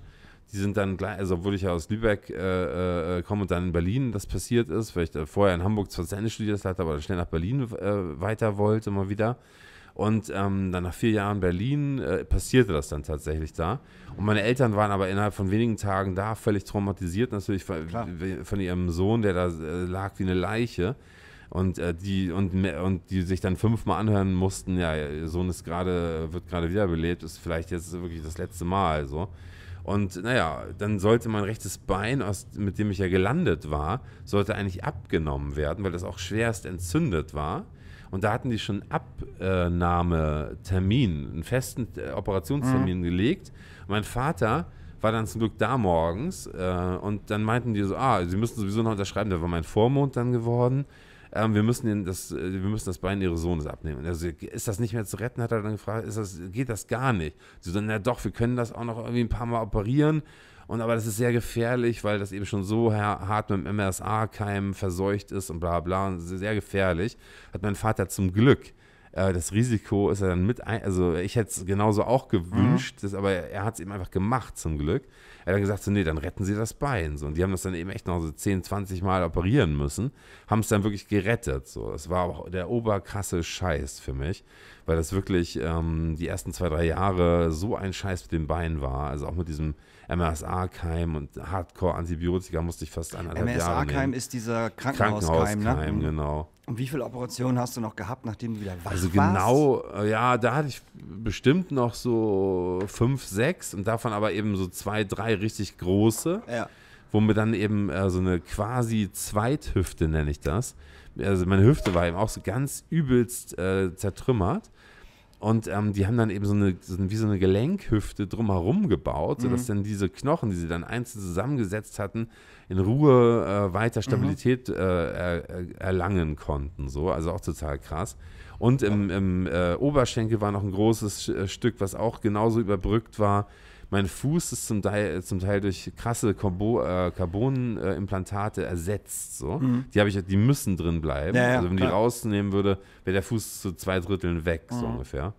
die sind dann gleich, also obwohl ich ja aus Lübeck äh, äh, äh komme und dann in Berlin das passiert ist, weil ich äh, vorher in Hamburg zwar Ende studiert hatte, aber schnell nach Berlin äh, weiter wollte, immer wieder. Und ähm, dann nach vier Jahren Berlin äh, passierte das dann tatsächlich da. Und meine Eltern waren aber innerhalb von wenigen Tagen da, völlig traumatisiert natürlich von, von ihrem Sohn, der da lag wie eine Leiche und äh, die und und die sich dann fünfmal anhören mussten, ja, ihr Sohn ist gerade wird gerade wiederbelebt, ist vielleicht jetzt wirklich das letzte Mal so. Und naja, dann sollte mein rechtes Bein, aus, mit dem ich ja gelandet war, sollte eigentlich abgenommen werden, weil das auch schwerst entzündet war. Und da hatten die schon Abnahmetermin, einen festen äh, Operationstermin mhm. gelegt. Mein Vater war dann zum Glück da morgens äh, und dann meinten die so, ah, sie müssen sowieso noch unterschreiben, da war mein Vormund dann geworden ähm, wir, müssen das, äh, wir müssen das Bein ihres Sohnes abnehmen. Und also, ist das nicht mehr zu retten, hat er dann gefragt, ist das, geht das gar nicht? Sie so, na doch, wir können das auch noch irgendwie ein paar Mal operieren. Und aber das ist sehr gefährlich, weil das eben schon so hart mit dem MRSA-Keim verseucht ist und bla bla. Und sehr gefährlich. Hat mein Vater zum Glück äh, das Risiko ist er dann mit ein. Also ich hätte es genauso auch gewünscht, mhm. das, aber er hat es eben einfach gemacht zum Glück. Er hat dann gesagt, so, nee, dann retten sie das Bein. So. Und die haben das dann eben echt noch so 10, 20 Mal operieren müssen, haben es dann wirklich gerettet. So. Das war auch der oberkrasse Scheiß für mich, weil das wirklich ähm, die ersten zwei, drei Jahre so ein Scheiß mit dem Bein war. Also auch mit diesem MRSA-Keim und Hardcore-Antibiotika musste ich fast an. MRSA Jahre MRSA-Keim ist dieser Krankenhauskeim, Krankenhaus ne? Mhm. genau. Und wie viele Operationen hast du noch gehabt, nachdem du wieder wach Also genau, warst? Äh, ja, da hatte ich bestimmt noch so fünf, sechs und davon aber eben so zwei, drei richtig große. Ja. Wo mir dann eben äh, so eine quasi Zweithüfte, nenne ich das. Also meine Hüfte war eben auch so ganz übelst äh, zertrümmert. Und ähm, die haben dann eben so eine, so eine, wie so eine Gelenkhüfte drumherum gebaut, sodass mhm. dann diese Knochen, die sie dann einzeln zusammengesetzt hatten, in Ruhe äh, weiter mhm. Stabilität mhm. äh, er, erlangen konnten. So. Also auch total krass. Und im, im äh, Oberschenkel war noch ein großes äh, Stück, was auch genauso überbrückt war. Mein Fuß ist zum Teil, zum Teil durch krasse Carbo, äh, Carbon-Implantate ersetzt. So. Mhm. Die, ich, die müssen drin bleiben. Ja, ja, also wenn klar. die rausnehmen würde, wäre der Fuß zu zwei Dritteln weg, mhm. so ungefähr.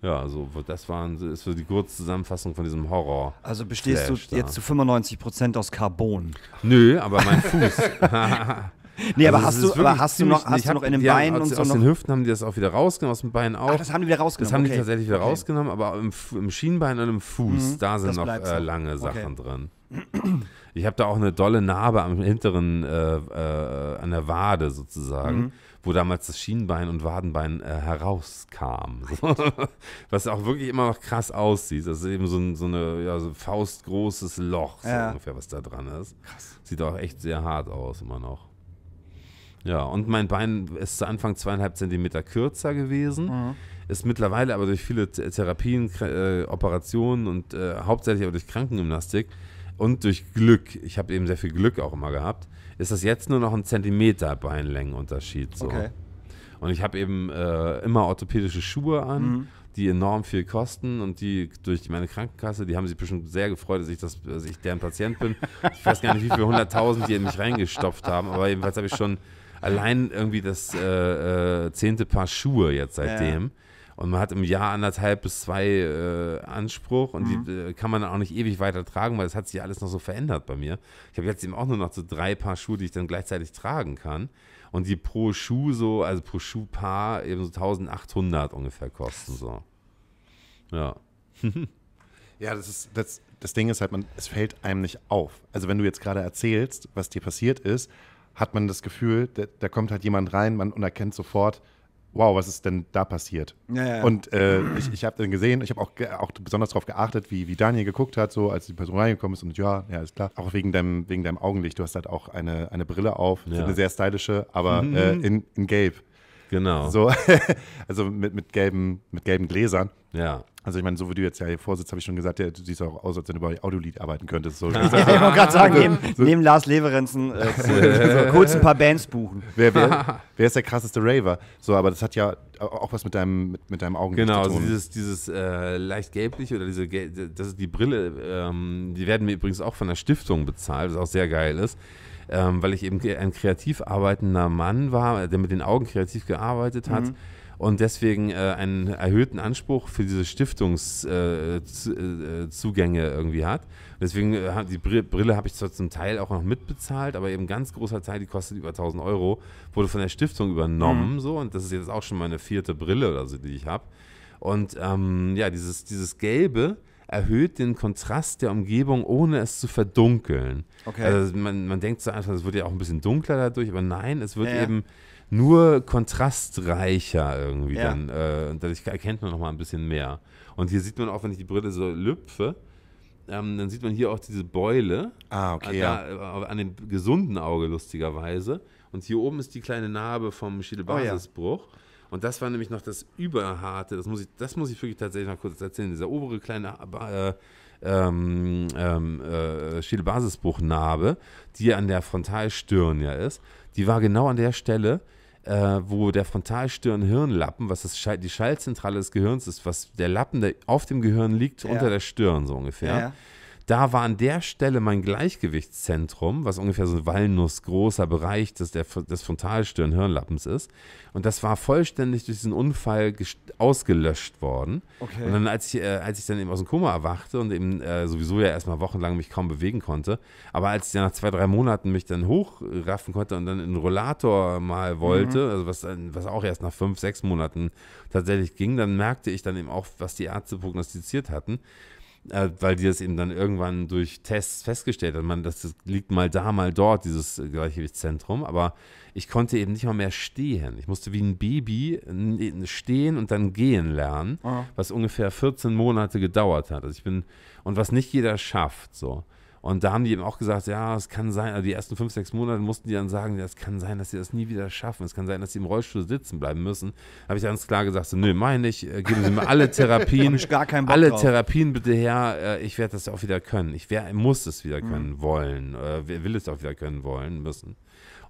Ja, so, also, das waren, ist so die kurze Zusammenfassung von diesem Horror. Also bestehst Flash du jetzt zu 95 aus Carbon? Nö, aber mein Fuß. Nee, aber, also, hast, du, aber hast du noch, hast du noch in den Beinen haben, und so aus noch? den Hüften haben die das auch wieder rausgenommen, aus dem Bein auch. Ach, das haben die wieder rausgenommen. Das haben okay. die tatsächlich wieder okay. rausgenommen, aber im, im, Schienbein und im Fuß, mhm, da sind noch äh, lange okay. Sachen drin. Ich habe da auch eine dolle Narbe am hinteren, äh, äh, an der Wade sozusagen, mhm. wo damals das Schienbein und Wadenbein äh, herauskam. So. Was auch wirklich immer noch krass aussieht. Das ist eben so ein so eine, ja, so faustgroßes Loch, so ja. ungefähr, was da dran ist. Krass. Sieht auch echt sehr hart aus, immer noch. Ja, und mein Bein ist zu Anfang zweieinhalb Zentimeter kürzer gewesen, mhm. ist mittlerweile aber durch viele Therapien, äh, Operationen und äh, hauptsächlich aber durch Krankengymnastik und durch Glück, ich habe eben sehr viel Glück auch immer gehabt, ist das jetzt nur noch ein Zentimeter Beinlängenunterschied. So. Okay. Und ich habe eben äh, immer orthopädische Schuhe an, mhm. die enorm viel kosten und die durch meine Krankenkasse, die haben sich bestimmt sehr gefreut, dass ich, das, dass ich deren Patient bin. Ich weiß gar nicht, wie viele hunderttausend die in mich reingestopft haben, aber jedenfalls habe ich schon Allein irgendwie das äh, äh, zehnte Paar Schuhe jetzt seitdem. Ja. Und man hat im Jahr anderthalb bis zwei äh, Anspruch und mhm. die äh, kann man auch nicht ewig weiter tragen, weil das hat sich alles noch so verändert bei mir. Ich habe jetzt eben auch nur noch so drei Paar Schuhe, die ich dann gleichzeitig tragen kann und die pro Schuh so, also pro Schuhpaar eben so 1800 ungefähr kosten so. Ja. ja, das ist das, das Ding ist halt, man es fällt einem nicht auf. Also wenn du jetzt gerade erzählst, was dir passiert ist, hat man das Gefühl, da, da kommt halt jemand rein man, und erkennt sofort, wow, was ist denn da passiert? Ja, ja. Und äh, ich, ich habe dann gesehen, ich habe auch, auch besonders darauf geachtet, wie, wie Daniel geguckt hat, so als die Person reingekommen ist und ja, ja, ist klar. Auch wegen deinem, wegen deinem Augenlicht, du hast halt auch eine, eine Brille auf, ja. eine sehr stylische, aber mhm. äh, in, in gelb. Genau. So, also mit, mit, gelben, mit gelben Gläsern. Ja. Also ich meine, so wie du jetzt ja hier vorsitzt, habe ich schon gesagt, ja, du siehst auch aus, als wenn du bei Audiolied arbeiten könntest. So. ich wollte gerade sagen, neben, neben Lars Leverenzen äh, so kurz ein paar Bands buchen. Wer, wer, wer, ist der krasseste Raver? So, aber das hat ja auch was mit deinem, mit, mit deinem Augenlicht genau, zu also tun. Genau, also dieses, dieses äh, leicht gelbliche oder diese, das ist die Brille, ähm, die werden mir übrigens auch von der Stiftung bezahlt, was auch sehr geil ist. Ähm, weil ich eben ein kreativ arbeitender Mann war, der mit den Augen kreativ gearbeitet hat. Mhm und deswegen äh, einen erhöhten Anspruch für diese Stiftungszugänge äh, äh, irgendwie hat. Deswegen äh, die Brille, habe ich zwar zum Teil auch noch mitbezahlt, aber eben ganz großer Teil, die kostet über 1000 Euro, wurde von der Stiftung übernommen mhm. so und das ist jetzt auch schon meine vierte Brille oder so, die ich habe. Und ähm, ja, dieses, dieses Gelbe, erhöht den Kontrast der Umgebung, ohne es zu verdunkeln. Okay. Also man, man denkt so einfach, es wird ja auch ein bisschen dunkler dadurch, aber nein, es wird ja, ja. eben nur kontrastreicher irgendwie. Ja. Dann, äh, dadurch erkennt man noch mal ein bisschen mehr. Und hier sieht man auch, wenn ich die Brille so lüpfe, ähm, dann sieht man hier auch diese Beule. Ah, okay. Äh, da, ja. Äh, an dem gesunden Auge, lustigerweise. Und hier oben ist die kleine Narbe vom Schädelbasisbruch. Oh, ja. Und das war nämlich noch das überharte, das muss ich, das muss ich wirklich tatsächlich noch kurz erzählen. Dieser obere kleine äh, äh ähm, ähm, äh, Schädelbasisbruchnarbe, die an der Frontalstirn ja ist, die war genau an der Stelle, äh, wo der Frontalstirn-Hirnlappen, was das Schall, die Schallzentrale des Gehirns ist, was der Lappen, der auf dem Gehirn liegt, ja. unter der Stirn so ungefähr. Ja da war an der Stelle mein Gleichgewichtszentrum, was ungefähr so ein walnussgroßer Bereich des, des Frontalstirn-Hirnlappens ist. Und das war vollständig durch diesen Unfall ausgelöscht worden. Okay. Und dann, als ich, äh, als ich dann eben aus dem Koma erwachte und eben äh, sowieso ja erstmal wochenlang mich kaum bewegen konnte, aber als ich dann nach zwei, drei Monaten mich dann hochraffen konnte und dann in den Rollator mal wollte, mhm. also was, was auch erst nach fünf, sechs Monaten tatsächlich ging, dann merkte ich dann eben auch, was die Ärzte prognostiziert hatten, äh, weil die das eben dann irgendwann durch Tests festgestellt hat. Man, das, das liegt mal da, mal dort, dieses äh, Gleichgewichtszentrum. Aber ich konnte eben nicht mal mehr stehen. Ich musste wie ein Baby stehen und dann gehen lernen, ah. was ungefähr 14 Monate gedauert hat. Also ich bin, und was nicht jeder schafft, so. Und da haben die eben auch gesagt, ja, es kann sein, also die ersten fünf, sechs Monate mussten die dann sagen, ja, es kann sein, dass sie das nie wieder schaffen. Es kann sein, dass sie im Rollstuhl sitzen bleiben müssen. Da habe ich ganz klar gesagt, so, nö, meine ich, äh, geben Sie mir alle Therapien, ich gar keinen Bock alle drauf. Therapien bitte her, äh, ich werde das auch wieder können. Ich wär, muss es wieder mhm. können mhm. wollen, äh, will es auch wieder können wollen müssen.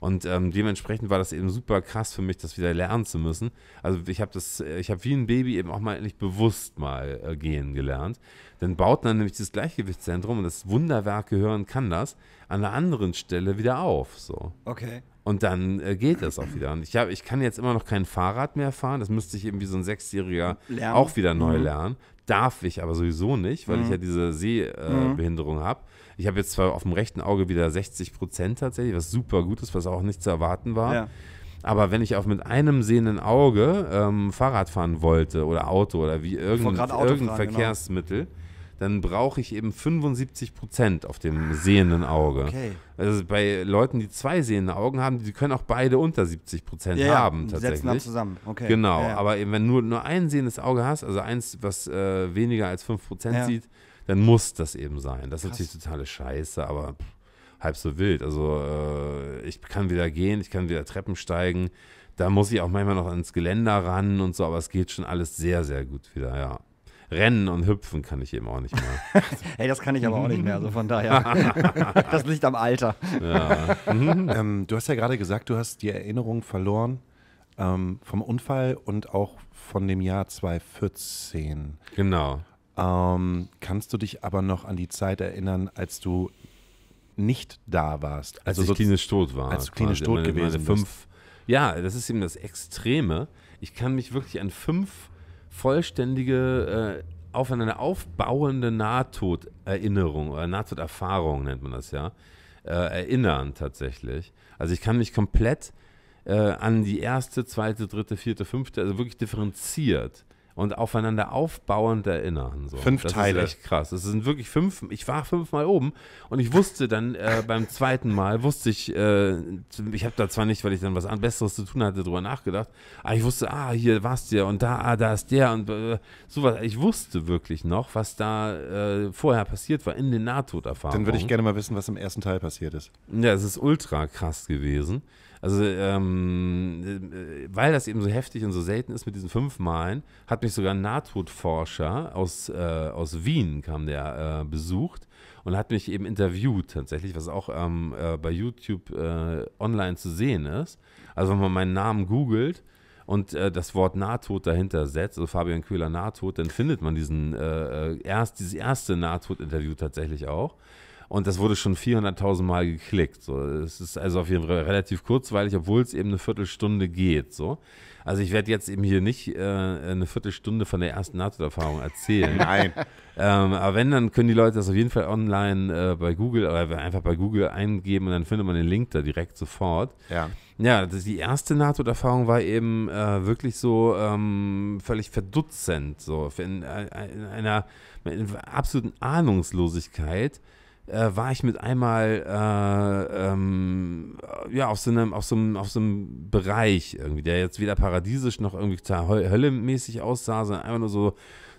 Und ähm, dementsprechend war das eben super krass für mich, das wieder lernen zu müssen. Also ich habe das, äh, ich habe wie ein Baby eben auch mal endlich bewusst mal äh, gehen gelernt. Dann baut man nämlich dieses Gleichgewichtszentrum und das Wunderwerk Tag gehören, kann das an der anderen Stelle wieder auf. So. Okay. Und dann äh, geht das auch wieder. Und ich, hab, ich kann jetzt immer noch kein Fahrrad mehr fahren. Das müsste ich irgendwie so ein Sechsjähriger lernen. auch wieder neu mhm. lernen. Darf ich aber sowieso nicht, weil mhm. ich ja diese Sehbehinderung äh, mhm. habe. Ich habe jetzt zwar auf dem rechten Auge wieder 60 Prozent tatsächlich, was super gut ist, was auch nicht zu erwarten war. Ja. Aber wenn ich auch mit einem sehenden Auge ähm, Fahrrad fahren wollte oder Auto oder wie irgend, irgendein, fahren, genau. Verkehrsmittel, genau dann brauche ich eben 75 Prozent auf dem sehenden Auge. Okay. Also bei Leuten, die zwei sehende Augen haben, die können auch beide unter 70 Prozent ja, haben tatsächlich. Setzen zusammen. Okay. Genau, ja, ja. aber eben wenn du nur, nur ein sehendes Auge hast, also eins, was äh, weniger als 5 Prozent sieht, dann muss das eben sein. Das ist Krass. natürlich totale Scheiße, aber halb so wild. Also äh, ich kann wieder gehen, ich kann wieder Treppen steigen. Da muss ich auch manchmal noch ans Geländer ran und so, aber es geht schon alles sehr, sehr gut wieder, ja. Rennen und Hüpfen kann ich eben auch nicht mehr. hey, das kann ich aber auch nicht mehr, also von daher. das liegt am Alter. Ja. Mhm. Ähm, du hast ja gerade gesagt, du hast die Erinnerung verloren ähm, vom Unfall und auch von dem Jahr 2014. Genau. Ähm, kannst du dich aber noch an die Zeit erinnern, als du nicht da warst? Also als ich so klinisch tot war. Als du klinisch tot meine, gewesen meine fünf, bist. Ja, das ist eben das Extreme. Ich kann mich wirklich an fünf vollständige, äh, aufeinander aufbauende Nahtoderinnerung oder Nahtoderfahrung nennt man das ja, äh, erinnern tatsächlich. Also ich kann mich komplett äh, an die erste, zweite, dritte, vierte, fünfte, also wirklich differenziert und aufeinander aufbauend erinnern. So. Fünf das Teile. Das ist echt krass. Es sind wirklich fünf, ich war fünfmal oben und ich wusste dann äh, beim zweiten Mal, wusste ich, äh, ich habe da zwar nicht, weil ich dann was Besseres zu tun hatte, drüber nachgedacht, aber ich wusste, ah, hier warst du und da, ah, da ist der und äh, sowas. Ich wusste wirklich noch, was da äh, vorher passiert war in den Nahtoderfahrungen. Dann würde ich gerne mal wissen, was im ersten Teil passiert ist. Ja, es ist ultra krass gewesen. Also, ähm, äh, weil das eben so heftig und so selten ist mit diesen fünf Malen, hat mich sogar ein Nahtodforscher aus, äh, aus Wien, kam der, äh, besucht und hat mich eben interviewt tatsächlich, was auch ähm, äh, bei YouTube äh, online zu sehen ist. Also, wenn man meinen Namen googelt, und äh, das Wort Nahtod dahinter setzt, also Fabian Köhler Nahtod, dann findet man diesen äh, äh erst, dieses erste Nahtod-Interview tatsächlich auch und das wurde schon 400.000 Mal geklickt. So, es ist also auf jeden Fall relativ kurzweilig, obwohl es eben eine Viertelstunde geht. So. Also ich werde jetzt eben hier nicht äh, eine Viertelstunde von der ersten NATO-Erfahrung erzählen. Nein. Ähm, aber wenn, dann können die Leute das auf jeden Fall online äh, bei Google oder äh, einfach bei Google eingeben und dann findet man den Link da direkt sofort. Ja. Ja, das, die erste NATO-Erfahrung war eben äh, wirklich so ähm, völlig verdutzend, so in, äh, in einer, in einer absoluten Ahnungslosigkeit äh, war ich mit einmal äh, ähm, ja, auf so einem auf so einem, auf so einem Bereich irgendwie, der jetzt weder paradiesisch noch irgendwie höllemäßig aussah, sondern einfach nur so,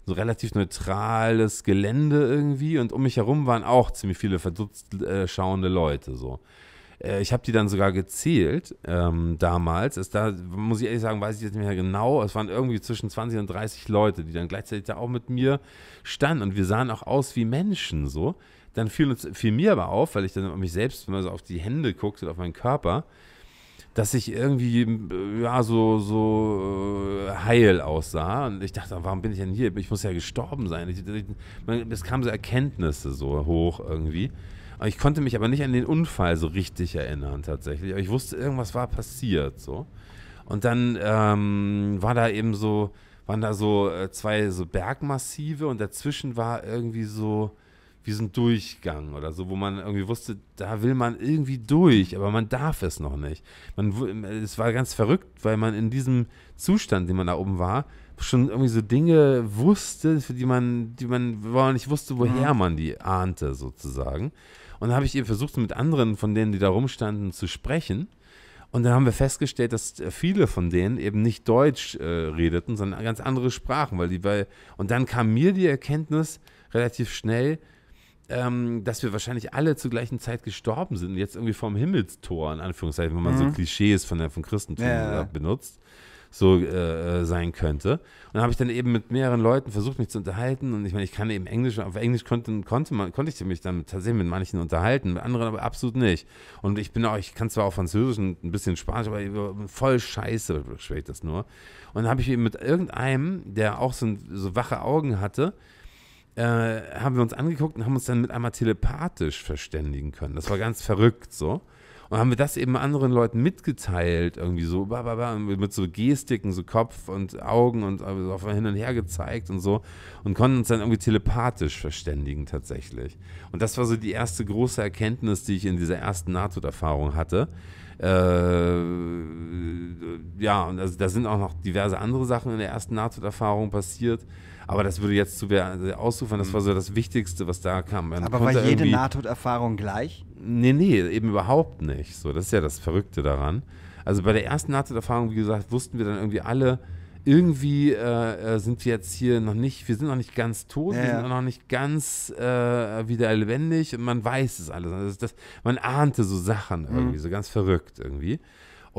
so relativ neutrales Gelände irgendwie und um mich herum waren auch ziemlich viele verdutzt äh, schauende Leute so äh, ich habe die dann sogar gezählt ähm, damals. Es da, muss ich ehrlich sagen, weiß ich jetzt nicht mehr genau. Es waren irgendwie zwischen 20 und 30 Leute, die dann gleichzeitig da auch mit mir standen. Und wir sahen auch aus wie Menschen so. Dann fiel, uns, fiel mir aber auf, weil ich dann auf mich selbst, wenn man so auf die Hände guckt oder auf meinen Körper, dass ich irgendwie äh, ja so so äh, heil aussah und ich dachte, warum bin ich denn hier? Ich muss ja gestorben sein. Ich, ich, man, es kamen so Erkenntnisse so hoch irgendwie. Aber ich konnte mich aber nicht an den Unfall so richtig erinnern tatsächlich. Aber ich wusste, irgendwas war passiert so. Und dann ähm, war da eben so waren da so äh, zwei so Bergmassive und dazwischen war irgendwie so diesen Durchgang oder so, wo man irgendwie wusste, da will man irgendwie durch, aber man darf es noch nicht. Man, es war ganz verrückt, weil man in diesem Zustand, den man da oben war, schon irgendwie so Dinge wusste, für die man, die man, wo man nicht wusste, woher mhm. man die ahnte, sozusagen. Und da habe ich eben versucht, mit anderen von denen, die da rumstanden, zu sprechen. Und dann haben wir festgestellt, dass äh, viele von denen eben nicht Deutsch äh, redeten, sondern ganz andere Sprachen, weil die bei und dann kam mir die Erkenntnis relativ schnell, ähm, dass wir wahrscheinlich alle zur gleichen Zeit gestorben sind, jetzt irgendwie vom Himmelstor, in Anführungszeichen, wenn man mhm. so Klischees von, der, von Christentum ja. benutzt, so äh, äh sein könnte. Und dann habe ich dann eben mit mehreren Leuten versucht, mich zu unterhalten. Und ich meine, ich kann eben Englisch, auf Englisch konnte, konnte, man, konnte ich mich dann tatsächlich mit manchen unterhalten, mit anderen aber absolut nicht. Und ich bin auch, ich kann zwar auch Französisch und ein bisschen Spanisch, aber voll scheiße, schwäche ich das nur. Und dann habe ich eben mit irgendeinem, der auch so, so wache Augen hatte, äh, haben wir uns angeguckt und haben uns dann mit einmal telepathisch verständigen können. Das war ganz verrückt so. Und haben wir das eben anderen Leuten mitgeteilt, irgendwie so, mit so Gestiken, so Kopf und Augen und äh, so hin und her gezeigt und so. Und konnten uns dann irgendwie telepathisch verständigen tatsächlich. Und das war so die erste große Erkenntnis, die ich in dieser ersten Nahtoderfahrung hatte. Äh, ja, und also, da sind auch noch diverse andere Sachen in der ersten Nahtoderfahrung passiert. Aber das würde jetzt zu äh, ausrufen. das war so das Wichtigste, was da kam. Man aber war jede Nahtoderfahrung gleich? Nee, nee, eben überhaupt nicht. So, das ist ja das Verrückte daran. Also bei der ersten Nahtoderfahrung, wie gesagt, wussten wir dann irgendwie alle, irgendwie äh, äh sind wir jetzt hier noch nicht, wir sind noch nicht ganz tot, ja, wir sind noch nicht ganz äh, wieder lebendig und man weiß es alles. Also das, man ahnte so Sachen irgendwie, mhm. so ganz verrückt irgendwie.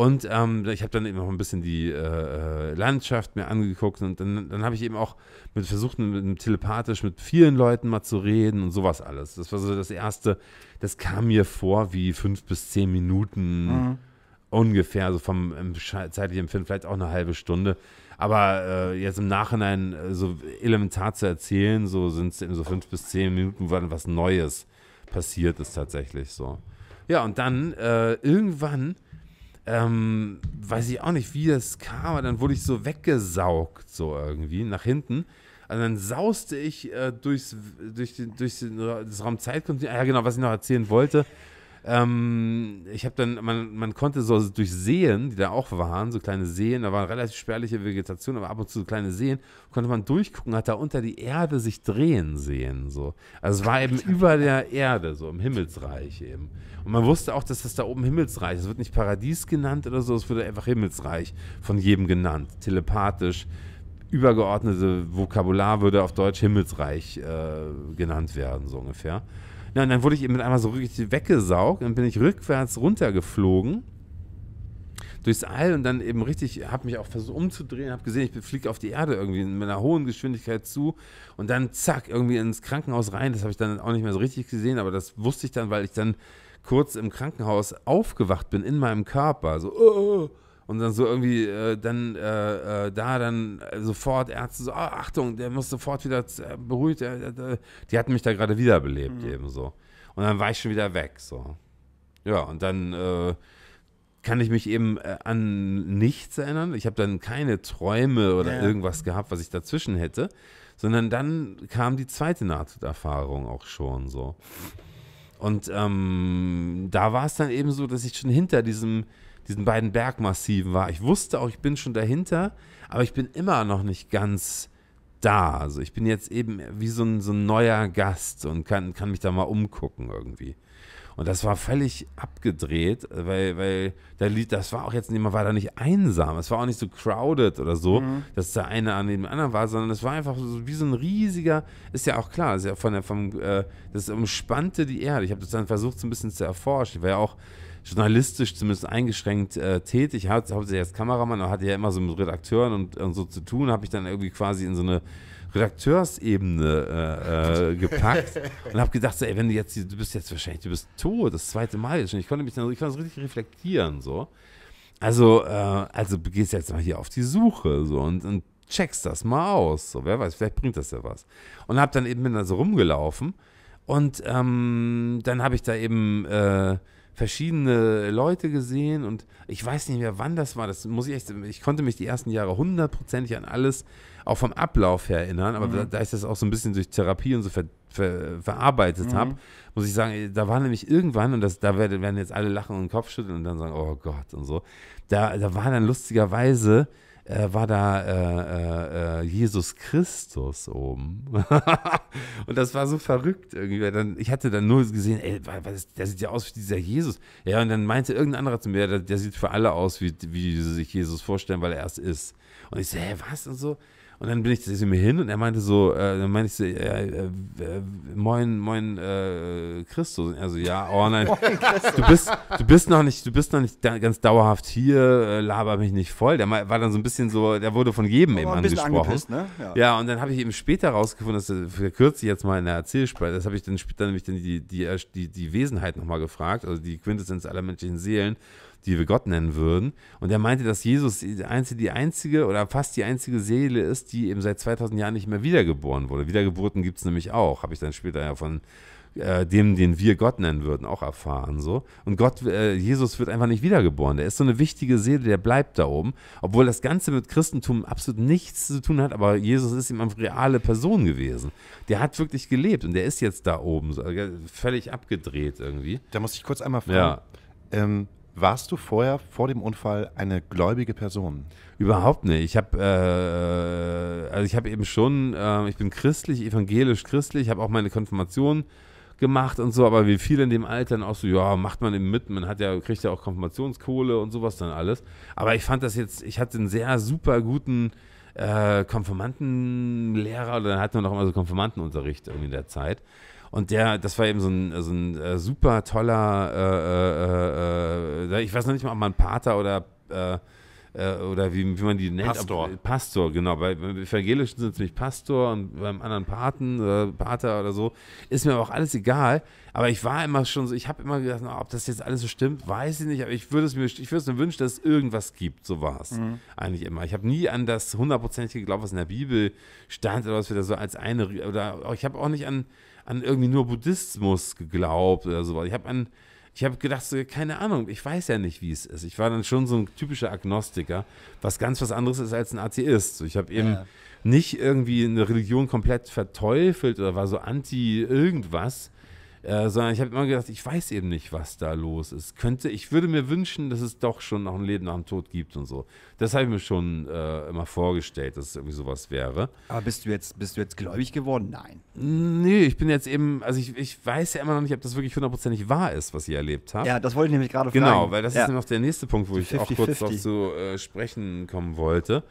Und ähm, ich habe dann eben noch ein bisschen die äh, äh, Landschaft mir angeguckt und dann, dann habe ich eben auch mit versucht, mit, telepathisch mit vielen Leuten mal zu reden und sowas alles. Das war so das Erste, das kam mir vor wie fünf bis zehn Minuten mhm. ungefähr, so also vom ähm, zeitlichen Empfinden, vielleicht auch eine halbe Stunde. Aber äh, jetzt im Nachhinein äh, so elementar zu erzählen, so sind es eben so fünf bis zehn Minuten, wo dann was Neues passiert ist tatsächlich so. Ja, und dann äh, irgendwann ähm, weiß ich auch nicht, wie das kam, aber dann wurde ich so weggesaugt, so irgendwie, nach hinten. Und dann sauste ich äh, durchs, durch, den, durch den, das Raum Zeitkontinuum. Ah, ja, genau, was ich noch erzählen wollte. Ähm, ich habe dann, man, man konnte so durch Seen, die da auch waren, so kleine Seen, da war relativ spärliche Vegetation, aber ab und zu so kleine Seen, konnte man durchgucken, hat da unter die Erde sich drehen sehen. So. Also es war eben über der Erde, so im Himmelsreich eben. Und man wusste auch, dass das da oben Himmelsreich ist. Es wird nicht Paradies genannt oder so, es wurde einfach Himmelsreich von jedem genannt, telepathisch. Übergeordnete Vokabular würde auf Deutsch Himmelsreich äh, genannt werden, so ungefähr. Ja, und dann wurde ich eben mit einmal so richtig weggesaugt. Dann bin ich rückwärts runtergeflogen durchs All und dann eben richtig, habe mich auch versucht umzudrehen, habe gesehen, ich fliege auf die Erde irgendwie mit einer hohen Geschwindigkeit zu und dann zack, irgendwie ins Krankenhaus rein. Das habe ich dann auch nicht mehr so richtig gesehen, aber das wusste ich dann, weil ich dann kurz im Krankenhaus aufgewacht bin in meinem Körper. So, oh, oh. oh und dann so irgendwie äh, dann äh, äh da dann äh, sofort Ärzte so, oh, Achtung, der muss sofort wieder äh, beruhigt. die hatten mich da gerade wiederbelebt mhm. eben so. Und dann war ich schon wieder weg so. Ja, und dann kann ich mich eben an nichts erinnern. Ich habe dann keine Träume oder ja. irgendwas gehabt, was ich dazwischen hätte, sondern dann kam die zweite Nahtoderfahrung auch schon so. Und ähm, da war es dann eben so, dass ich schon hinter diesem diesen beiden Bergmassiven war. Ich wusste auch, ich bin schon dahinter, aber ich bin immer noch nicht ganz da. Also ich bin jetzt eben wie so ein, so ein neuer Gast und kann, kann mich da mal umgucken irgendwie. Und das war völlig abgedreht, weil, weil da liegt, das war auch jetzt nicht, man war da nicht einsam. Es war auch nicht so crowded oder so, mhm. dass der eine an dem anderen war, sondern es war einfach so wie so ein riesiger, ist ja auch klar, das, ja von der, vom, äh, das umspannte die Erde. Ich habe das dann versucht, so ein bisschen zu erforschen. Ich war ja auch journalistisch zumindest eingeschränkt äh, tätig, hat, hauptsächlich als Kameramann, aber hatte ja immer so mit Redakteuren und, und so zu tun, habe ich dann irgendwie quasi in so eine Redakteursebene äh, äh, gepackt und habe gedacht, so, ey, wenn du jetzt, du bist jetzt wahrscheinlich, du bist tot, das zweite Mal jetzt schon. Ich konnte mich dann, ich konnte das richtig reflektieren, so. Also, äh, also gehst jetzt mal hier auf die Suche, so, und, und checkst das mal aus, so, wer weiß, vielleicht bringt das ja was. Und habe dann eben mit da so rumgelaufen und ähm, dann habe ich da eben, äh, verschiedene Leute gesehen und ich weiß nicht mehr, wann das war. Das muss ich echt, ich konnte mich die ersten Jahre hundertprozentig an alles auch vom Ablauf her erinnern, aber mhm. da, da, ich das auch so ein bisschen durch Therapie und so ver, ver, verarbeitet mhm. habe, muss ich sagen, da war nämlich irgendwann, und das, da werden jetzt alle lachen und den Kopf schütteln und dann sagen, oh Gott und so, da, da war dann lustigerweise äh, war da äh, äh, äh Jesus Christus oben. und das war so verrückt irgendwie. Dann, ich hatte dann nur gesehen, ey, was, der sieht ja aus wie dieser Jesus. Ja, und dann meinte irgendein anderer zu mir, der, der sieht für alle aus, wie, wie sie sich Jesus vorstellen, weil er es ist. Und ich so, hä, was und so. Und dann bin ich zu ihm hin und er meinte so, äh, dann meinte ich so, äh, äh, moin, moin, äh, Christus. Also ja, oh nein, du bist, du bist noch nicht, du bist noch nicht da, ganz dauerhaft hier, äh, laber mich nicht voll. Der war dann so ein bisschen so, der wurde von jedem eben angesprochen. ne? ja. ja. und dann habe ich eben später rausgefunden, das äh, verkürze ich jetzt mal in der Erzählspalte, das habe ich dann später nämlich dann die, die, die, die Wesenheit nochmal gefragt, also die Quintessenz aller menschlichen Seelen die wir Gott nennen würden. Und er meinte, dass Jesus die einzige, die einzige oder fast die einzige Seele ist, die eben seit 2000 Jahren nicht mehr wiedergeboren wurde. Wiedergeburten gibt es nämlich auch, habe ich dann später ja von äh, dem, den wir Gott nennen würden, auch erfahren. So. Und Gott, äh, Jesus wird einfach nicht wiedergeboren. Der ist so eine wichtige Seele, der bleibt da oben. Obwohl das Ganze mit Christentum absolut nichts zu tun hat, aber Jesus ist ihm eine reale Person gewesen. Der hat wirklich gelebt und der ist jetzt da oben. So, äh, völlig abgedreht irgendwie. Da muss ich kurz einmal fragen. Ja. Ähm, warst du vorher, vor dem Unfall, eine gläubige Person? Überhaupt nicht. Ich habe, äh, also ich habe eben schon, äh, ich bin christlich, evangelisch christlich, habe auch meine Konfirmation gemacht und so, aber wie viele in dem Alter dann auch so, ja, macht man eben mit, man hat ja, kriegt ja auch Konfirmationskohle und sowas dann alles. Aber ich fand das jetzt, ich hatte einen sehr super guten äh, Konfirmandenlehrer, oder dann hatten wir noch immer so Konfirmandenunterricht irgendwie in der Zeit. Und der, das war eben so ein, so ein äh, super toller, äh, äh, äh, äh ich weiß noch nicht mal, ob man Pater oder oder wie, wie man die nennt. Pastor. Pastor, genau. Bei, Evangelischen sind es nämlich Pastor und beim anderen Paten oder Pater oder so. Ist mir aber auch alles egal. Aber ich war immer schon so, ich habe immer gedacht, na, ob das jetzt alles so stimmt, weiß ich nicht. Aber ich würde es mir, ich würde es mir wünschen, dass es irgendwas gibt. So war es mhm. eigentlich immer. Ich habe nie an das hundertprozentig geglaubt, was in der Bibel stand oder was wir da so als eine, oder ich habe auch nicht an an irgendwie nur Buddhismus geglaubt oder sowas. Ich habe an, ich habe gedacht, so, keine Ahnung, ich weiß ja nicht, wie es ist. Ich war dann schon so ein typischer Agnostiker, was ganz was anderes ist als ein Atheist. So, ich habe eben ja. nicht irgendwie eine Religion komplett verteufelt oder war so anti irgendwas, äh, sondern ich habe immer gedacht, ich weiß eben nicht, was da los ist. Könnte, ich würde mir wünschen, dass es doch schon noch ein Leben nach dem Tod gibt und so. Das habe ich mir schon äh, immer vorgestellt, dass es irgendwie sowas wäre. Aber bist du jetzt, bist du jetzt gläubig geworden? Nein. Nee, ich bin jetzt eben, also ich, ich weiß ja immer noch nicht, ob das wirklich hundertprozentig wahr ist, was ich erlebt habe. Ja, das wollte ich nämlich gerade genau, fragen. Genau, weil das ja. ist noch der nächste Punkt, wo ich 50, auch kurz 50. drauf zu äh, sprechen kommen wollte.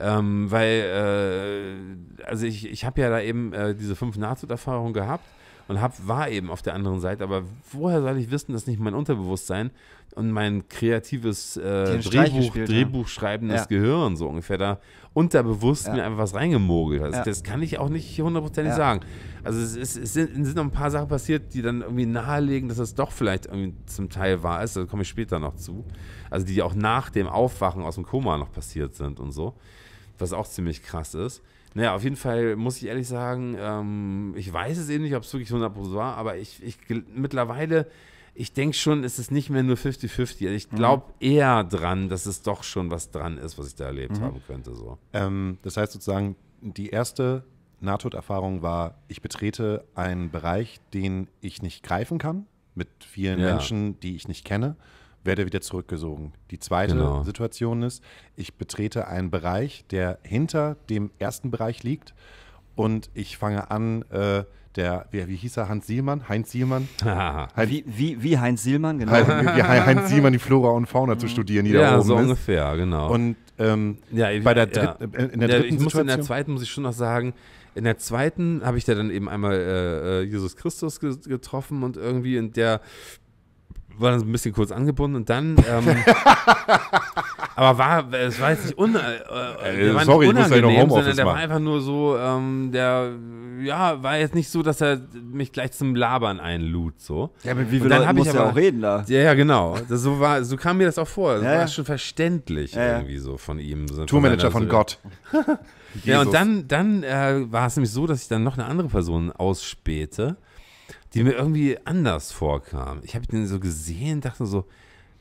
Ähm, weil, äh, also ich, ich habe ja da eben äh, diese fünf Nahtoderfahrungen gehabt und hab, war eben auf der anderen Seite. Aber woher soll ich wissen, dass nicht mein Unterbewusstsein und mein kreatives äh, Drehbuch, Drehbuchschreibendes ja. Gehirn so ungefähr da unterbewusst ja. mir einfach was reingemogelt hat. Also das kann ich auch nicht hundertprozentig sagen. Also es, ist, es, sind, noch ein paar Sachen passiert, die dann irgendwie nahelegen, dass es doch vielleicht irgendwie zum Teil wahr ist. Da komme ich später noch zu. Also die auch nach dem Aufwachen aus dem Koma noch passiert sind und so. Was auch ziemlich krass ist. Naja, auf jeden Fall muss ich ehrlich sagen, ähm, ich weiß es eh nicht, ob es wirklich 100% war, aber ich, ich mittlerweile, ich denke schon, es ist nicht mehr nur 50-50. Also ich glaube mhm. eher dran, dass es doch schon was dran ist, was ich da erlebt mhm. haben könnte. So. Ähm, das heißt sozusagen, die erste Nahtoderfahrung war, ich betrete einen Bereich, den ich nicht greifen kann, mit vielen ja. Menschen, die ich nicht kenne werde wieder zurückgesogen. Die zweite genau. Situation ist, ich betrete einen Bereich, der hinter dem ersten Bereich liegt und ich fange an, äh, der, wie, wie, hieß er, Hans Sielmann? Heinz Sielmann? Heinz, wie, wie, wie, Heinz Sielmann, genau. Heinz, wie, Heinz Sielmann die Flora und Fauna zu studieren, die ja, da oben so ist. ungefähr, genau. Und ähm, ja, ich, bei der, ja. Äh, in der ja, dritten ich muss Situation? In der zweiten muss ich schon noch sagen, in der zweiten habe ich da dann eben einmal äh, äh Jesus Christus getroffen und irgendwie in der war dann ein bisschen kurz angebunden und dann. Ähm, aber war, es war jetzt nicht un, äh, äh, sorry, nicht unangenehm, ich muss sondern der machen. war einfach nur so, ähm, der, ja, war jetzt nicht so, dass er mich gleich zum Labern einlud, so. Ja, mit wie viel dann muss ja auch reden da? Ja, ja, genau. Das so, war, so kam mir das auch vor. Das ja, war ja. schon verständlich ja, irgendwie so von ihm. So Tourmanager von, von Gott. ja, und dann, dann äh, war es nämlich so, dass ich dann noch eine andere Person ausspähte die mir irgendwie anders vorkam. Ich habe den so gesehen, dachte so,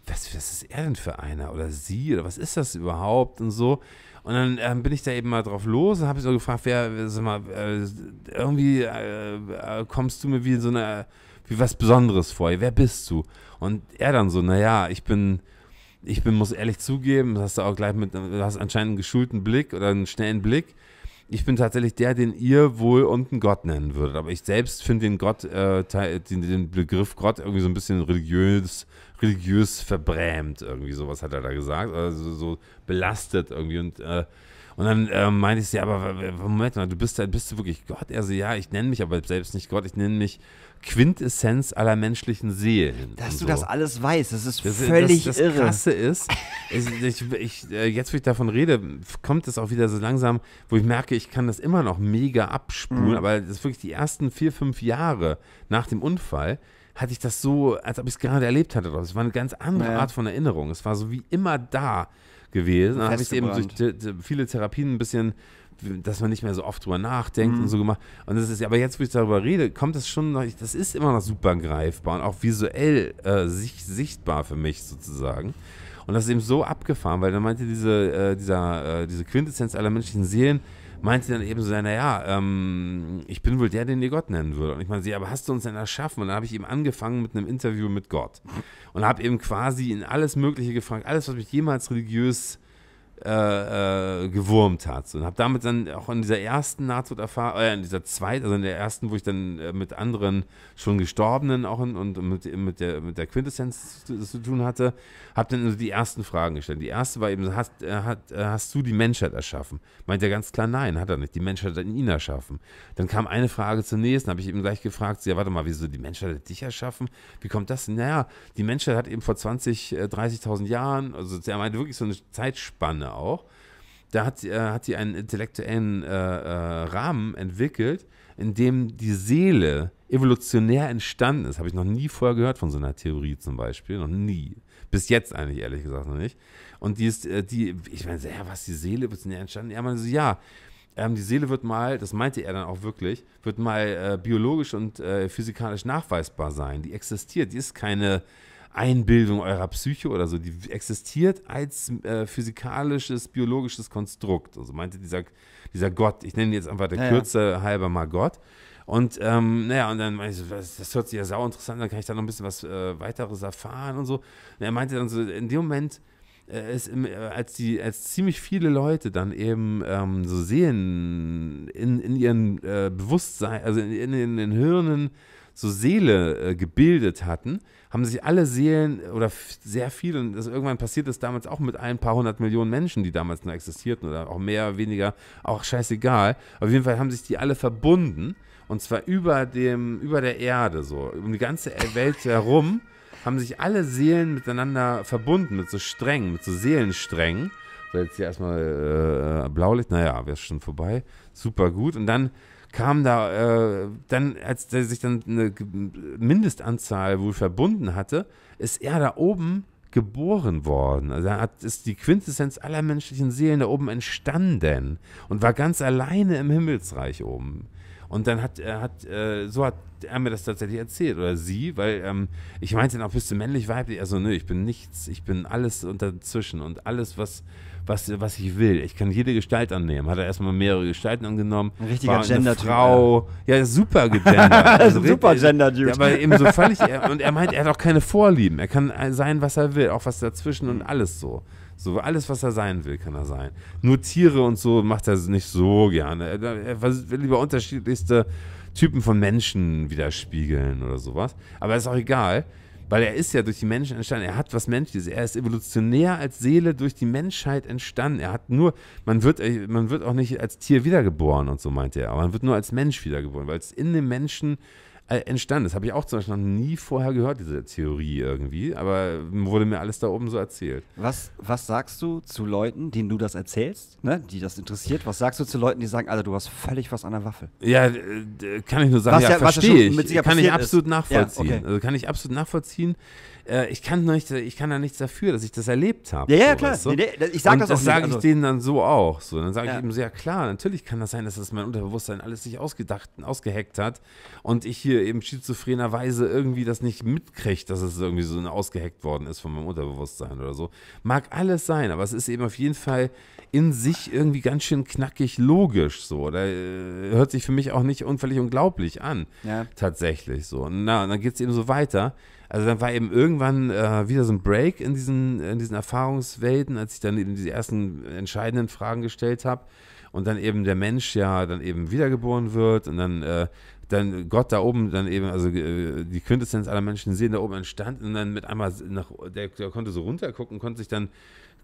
was, was ist er denn für einer oder sie oder was ist das überhaupt und so. Und dann ähm, bin ich da eben mal drauf los und habe so gefragt, wer, sag mal, äh, irgendwie äh, äh kommst du mir wie so eine, wie was Besonderes vor, wer bist du? Und er dann so, naja, ich bin, ich bin, muss ehrlich zugeben, hast du auch gleich mit, du hast anscheinend einen geschulten Blick oder einen schnellen Blick ich bin tatsächlich der, den ihr wohl unten Gott nennen würdet. Aber ich selbst finde den Gott, äh, den, den, Begriff Gott irgendwie so ein bisschen religiös, religiös verbrämt. Irgendwie sowas hat er da gesagt. Also so belastet irgendwie. Und äh, und dann äh, meinte ich sie, aber Moment mal, du bist, bist du wirklich Gott? Er so, ja, ich nenne mich aber selbst nicht Gott, ich nenne mich Quintessenz aller menschlichen Seelen. Dass du so. das alles weißt, das ist das, völlig das, das, irre. Das Krasse ist, ist ich, ich, äh, jetzt, wo ich davon rede, kommt es auch wieder so langsam, wo ich merke, ich kann das immer noch mega abspulen, mhm. aber das ist wirklich die ersten vier, fünf Jahre nach dem Unfall, hatte ich das so, als ob ich es gerade erlebt hatte. Es war eine ganz andere ja. Art von Erinnerung. Es war so wie immer da gewesen. Da habe ich eben durch viele Therapien ein bisschen dass man nicht mehr so oft drüber nachdenkt mhm. und so gemacht. Und das ist, aber jetzt, wo ich darüber rede, kommt das schon noch, das ist immer noch super greifbar und auch visuell äh, sich, sichtbar für mich sozusagen. Und das ist eben so abgefahren, weil dann meinte diese, äh, dieser, äh, diese Quintessenz aller menschlichen Seelen, meinte dann eben so, naja, ähm, ich bin wohl der, den ihr Gott nennen würde. Und ich meine, sie, aber hast du uns denn erschaffen? Und dann habe ich eben angefangen mit einem Interview mit Gott und habe eben quasi in alles Mögliche gefragt, alles, was mich jemals religiös äh, äh, gewurmt hat. Und habe damit dann auch in dieser ersten Nahtoderfahrung, äh, in dieser zweiten, also in der ersten, wo ich dann äh, mit anderen schon Gestorbenen auch in, und mit, mit, der, mit der Quintessenz zu, zu tun hatte, habe dann also die ersten Fragen gestellt. Die erste war eben, hast, äh, hat, äh, hast du die Menschheit erschaffen? Meint er ganz klar, nein, hat er nicht. Die Menschheit hat ihn erschaffen. Dann kam eine Frage zur nächsten, habe ich eben gleich gefragt, ja, warte mal, wieso die Menschheit hat dich erschaffen? Wie kommt das? Naja, die Menschheit hat eben vor 20, 30.000 äh, Jahren, also er meinte wirklich so eine Zeitspanne, Szene auch. Da hat, äh, hat sie einen intellektuellen äh, äh, Rahmen entwickelt, in dem die Seele evolutionär entstanden ist. Habe ich noch nie vorher gehört von so einer Theorie zum Beispiel. Noch nie. Bis jetzt eigentlich, ehrlich gesagt, noch nicht. Und die ist, äh, die, ich meine, so, ja, was, die Seele evolutionär entstanden? Ja, meinte so, ja, ähm, die Seele wird mal, das meinte er dann auch wirklich, wird mal äh, biologisch und äh, physikalisch nachweisbar sein. Die existiert, die ist keine Einbildung eurer Psyche oder so, die existiert als äh, physikalisches, biologisches Konstrukt. Also meinte dieser, dieser Gott, ich nenne ihn jetzt einfach der ja, Kürze ja. halber mal Gott. Und ähm, naja, und dann meinte ich, das, das hört sich ja sau interessant, dann kann ich da noch ein bisschen was äh, weiteres erfahren und so. Und er meinte dann so, in dem Moment, äh, ist im, äh, als, die, als ziemlich viele Leute dann eben ähm, so sehen, in, in ihren äh, Bewusstsein, also in, in, in den Hirnen so Seele äh, gebildet hatten, haben sich alle Seelen oder sehr viele, und das irgendwann passiert ist damals auch mit ein paar hundert Millionen Menschen, die damals noch existierten oder auch mehr oder weniger, auch scheißegal. Auf jeden Fall haben sich die alle verbunden und zwar über dem, über der Erde so, um die ganze Welt herum haben sich alle Seelen miteinander verbunden, mit so Strängen, mit so Seelensträngen. So, jetzt hier erstmal äh, Blaulicht, naja, wäre schon vorbei. Super gut. Und dann kam da äh, dann, als der sich dann eine Mindestanzahl wohl verbunden hatte, ist er da oben geboren worden. Also hat, ist die Quintessenz aller menschlichen Seelen da oben entstanden und war ganz alleine im Himmelsreich oben. Und dann hat er hat, äh, so hat er mir das tatsächlich erzählt. Oder sie, weil ähm, ich meinte dann auch, bist du männlich, weiblich? Also, nö, ich bin nichts, ich bin alles dazwischen und alles, was, was, was ich will. Ich kann jede Gestalt annehmen. Hat er erstmal mehrere Gestalten angenommen. Ein richtiger gender eine Frau. Ja, ja super gegendert. also super gender ja, Aber eben so völlig. und er meint, er hat auch keine Vorlieben. Er kann sein, was er will. Auch was dazwischen und alles so. So, alles, was er sein will, kann er sein. Nur Tiere und so macht er nicht so gerne. Er, will lieber unterschiedlichste Typen von Menschen widerspiegeln oder sowas. Aber ist auch egal weil er ist ja durch die Menschen entstanden. Er hat was Menschliches. Er ist evolutionär als Seele durch die Menschheit entstanden. Er hat nur, man wird, äh, man wird auch nicht als Tier wiedergeboren und so meinte er, aber man wird nur als Mensch wiedergeboren, weil es in dem Menschen äh, entstanden ist. Habe ich auch zum Beispiel noch nie vorher gehört, diese Theorie irgendwie, aber wurde mir alles da oben so erzählt. Was, was sagst du zu Leuten, denen du das erzählst, ne, die das interessiert? Was sagst du zu Leuten, die sagen, Alter, also du hast völlig was an der Waffe? Ja, äh, kann ich nur sagen, was ja, ja verstehe ich. Kann ich absolut ist. nachvollziehen. Ja, okay. Also kann ich absolut nachvollziehen äh, ich, kann nicht, ich kann da nichts dafür, dass ich das erlebt habe. Ja, ja, klar. Weißt nee, nee, ich sage das, das auch Das sage ich also, denen dann so auch. So. Dann sage ja. ich eben so, ja klar, natürlich kann das sein, dass das mein Unterbewusstsein alles sich ausgedacht, und ausgeheckt hat und ich hier eben schizophrenerweise irgendwie das nicht mitkriege, dass es irgendwie so ausgeheckt worden ist von meinem Unterbewusstsein oder so. Mag alles sein, aber es ist eben auf jeden Fall in sich irgendwie ganz schön knackig logisch so. Oder äh, hört sich für mich auch nicht unfällig unglaublich an. Ja. Tatsächlich so. Na, und dann geht es eben so weiter. Also dann war eben irgendwann äh, wieder so ein Break in diesen, in diesen Erfahrungswelten, als ich dann eben diese ersten entscheidenden Fragen gestellt habe und dann eben der Mensch ja dann eben wiedergeboren wird und dann, äh, dann Gott da oben dann eben, also äh, die Quintessenz aller Menschen sehen da oben entstand und dann mit einmal nach, der, der konnte so runtergucken, konnte sich dann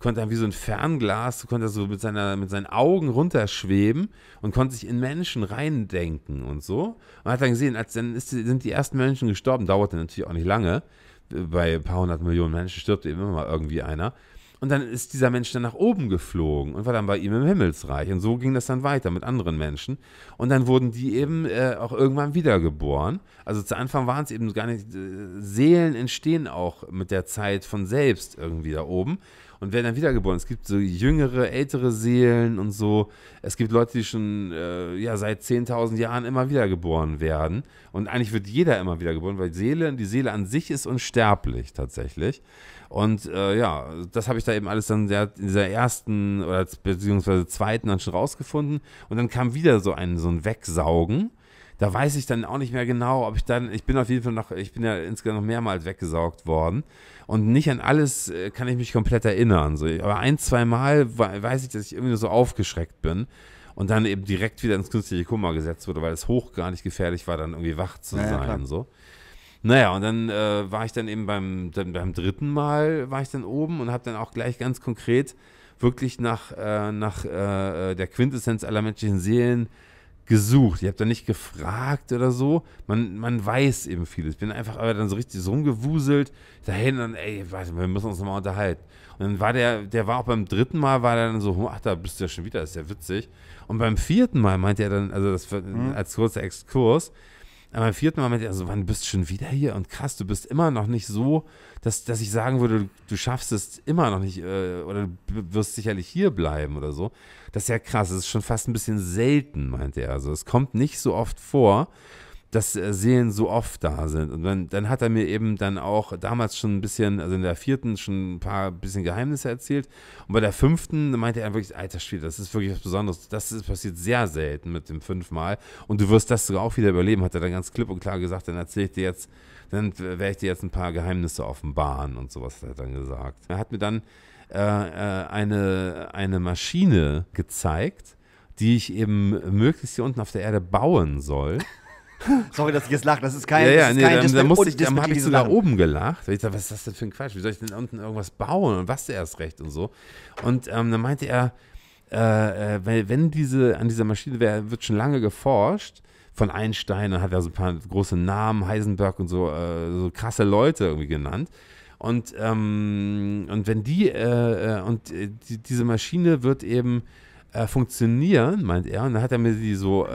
konnte dann wie so ein Fernglas, konnte er so mit, seiner, mit seinen Augen runterschweben und konnte sich in Menschen reindenken und so. Und hat dann gesehen, als dann ist, sind die ersten Menschen gestorben, dauerte natürlich auch nicht lange. Bei ein paar hundert Millionen Menschen stirbt eben immer mal irgendwie einer. Und dann ist dieser Mensch dann nach oben geflogen und war dann bei ihm im Himmelsreich. Und so ging das dann weiter mit anderen Menschen. Und dann wurden die eben äh, auch irgendwann wiedergeboren. Also zu Anfang waren es eben gar nicht. Äh, Seelen entstehen auch mit der Zeit von selbst irgendwie da oben und werden dann wiedergeboren. Es gibt so jüngere, ältere Seelen und so. Es gibt Leute, die schon äh, ja, seit 10.000 Jahren immer wiedergeboren werden. Und eigentlich wird jeder immer wiedergeboren, weil Seele, die Seele an sich ist unsterblich tatsächlich. Und äh, ja, das habe ich da eben alles dann in dieser ersten oder beziehungsweise zweiten dann schon rausgefunden. Und dann kam wieder so ein, so ein Wegsaugen da weiß ich dann auch nicht mehr genau, ob ich dann, ich bin auf jeden Fall noch, ich bin ja insgesamt noch mehrmals weggesaugt worden. Und nicht an alles äh, kann ich mich komplett erinnern. So. Aber ein, zwei Mal weiß ich, dass ich irgendwie nur so aufgeschreckt bin und dann eben direkt wieder ins künstliche Koma gesetzt wurde, weil es hoch gar nicht gefährlich war, dann irgendwie wach zu naja, sein. Klar. So. Naja, und dann äh, war ich dann eben beim, dann beim dritten Mal, war ich dann oben und habe dann auch gleich ganz konkret wirklich nach, äh, nach äh, äh der Quintessenz aller menschlichen Seelen gesucht. Ihr habt da nicht gefragt oder so. Man, man weiß eben vieles. Ich bin einfach aber dann so richtig so rumgewuselt dahin und ey, warte, wir müssen uns nochmal unterhalten. Und dann war der, der war auch beim dritten Mal, war der dann so, ach, da bist du ja schon wieder, ist ja witzig. Und beim vierten Mal meinte er dann, also das mhm. als kurzer Exkurs, aber beim vierten Mal meinte er, also wann bist du schon wieder hier? Und krass, du bist immer noch nicht so, dass, dass ich sagen würde, du schaffst es immer noch nicht äh, oder du wirst sicherlich hier bleiben oder so. Das ist ja krass, das ist schon fast ein bisschen selten, meinte er. Also es kommt nicht so oft vor, dass äh, Seelen so oft da sind. Und dann, dann, hat er mir eben dann auch damals schon ein bisschen, also in der vierten schon ein paar bisschen Geheimnisse erzählt. Und bei der fünften meinte er wirklich, alter Spiel, das ist wirklich was Besonderes. Das ist, passiert sehr selten mit dem fünfmal. Und du wirst das sogar auch wieder überleben, hat er dann ganz klipp und klar gesagt. Dann erzähle ich dir jetzt, dann werde ich dir jetzt ein paar Geheimnisse offenbaren und sowas hat er dann gesagt. Er hat mir dann äh, äh eine, eine Maschine gezeigt, die ich eben möglichst hier unten auf der Erde bauen soll. Sorry, dass ich jetzt lache. Das ist kein. Ja, ja, das nee, kein dann, dann, musste dann habe ich so da oben gelacht. Ich dachte, was ist das denn für ein Quatsch? Wie soll ich denn unten irgendwas bauen und was erst recht und so? Und ähm, dann meinte er, äh, äh, wenn diese an dieser Maschine wär, wird schon lange geforscht von Einstein, dann hat er so ein paar große Namen, Heisenberg und so, äh, so krasse Leute irgendwie genannt. Und, ähm, und wenn die, äh, äh und äh, die, diese Maschine wird eben äh, funktionieren, meint er. Und dann hat er mir die so, äh,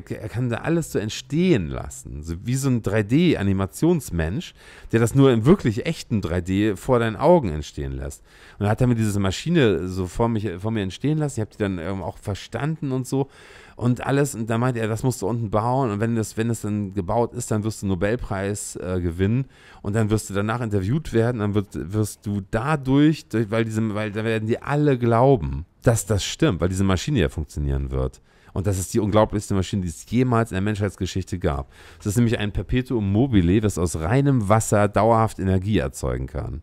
er kann da alles so entstehen lassen. So wie so ein 3D-Animationsmensch, der das nur im wirklich echten 3D vor deinen Augen entstehen lässt. Und dann hat er mir diese Maschine so vor, mich, vor mir entstehen lassen. Ich habe die dann ähm, auch verstanden und so und alles. Und da meinte er, das musst du unten bauen. Und wenn das, wenn das dann gebaut ist, dann wirst du einen Nobelpreis äh, gewinnen. Und dann wirst du danach interviewt werden. Dann wird, wirst du dadurch, durch, weil, diese, weil da werden die alle glauben, dass das stimmt, weil diese Maschine ja funktionieren wird. Und das ist die unglaublichste Maschine, die es jemals in der Menschheitsgeschichte gab. Es ist nämlich ein Perpetuum mobile, das aus reinem Wasser dauerhaft Energie erzeugen kann.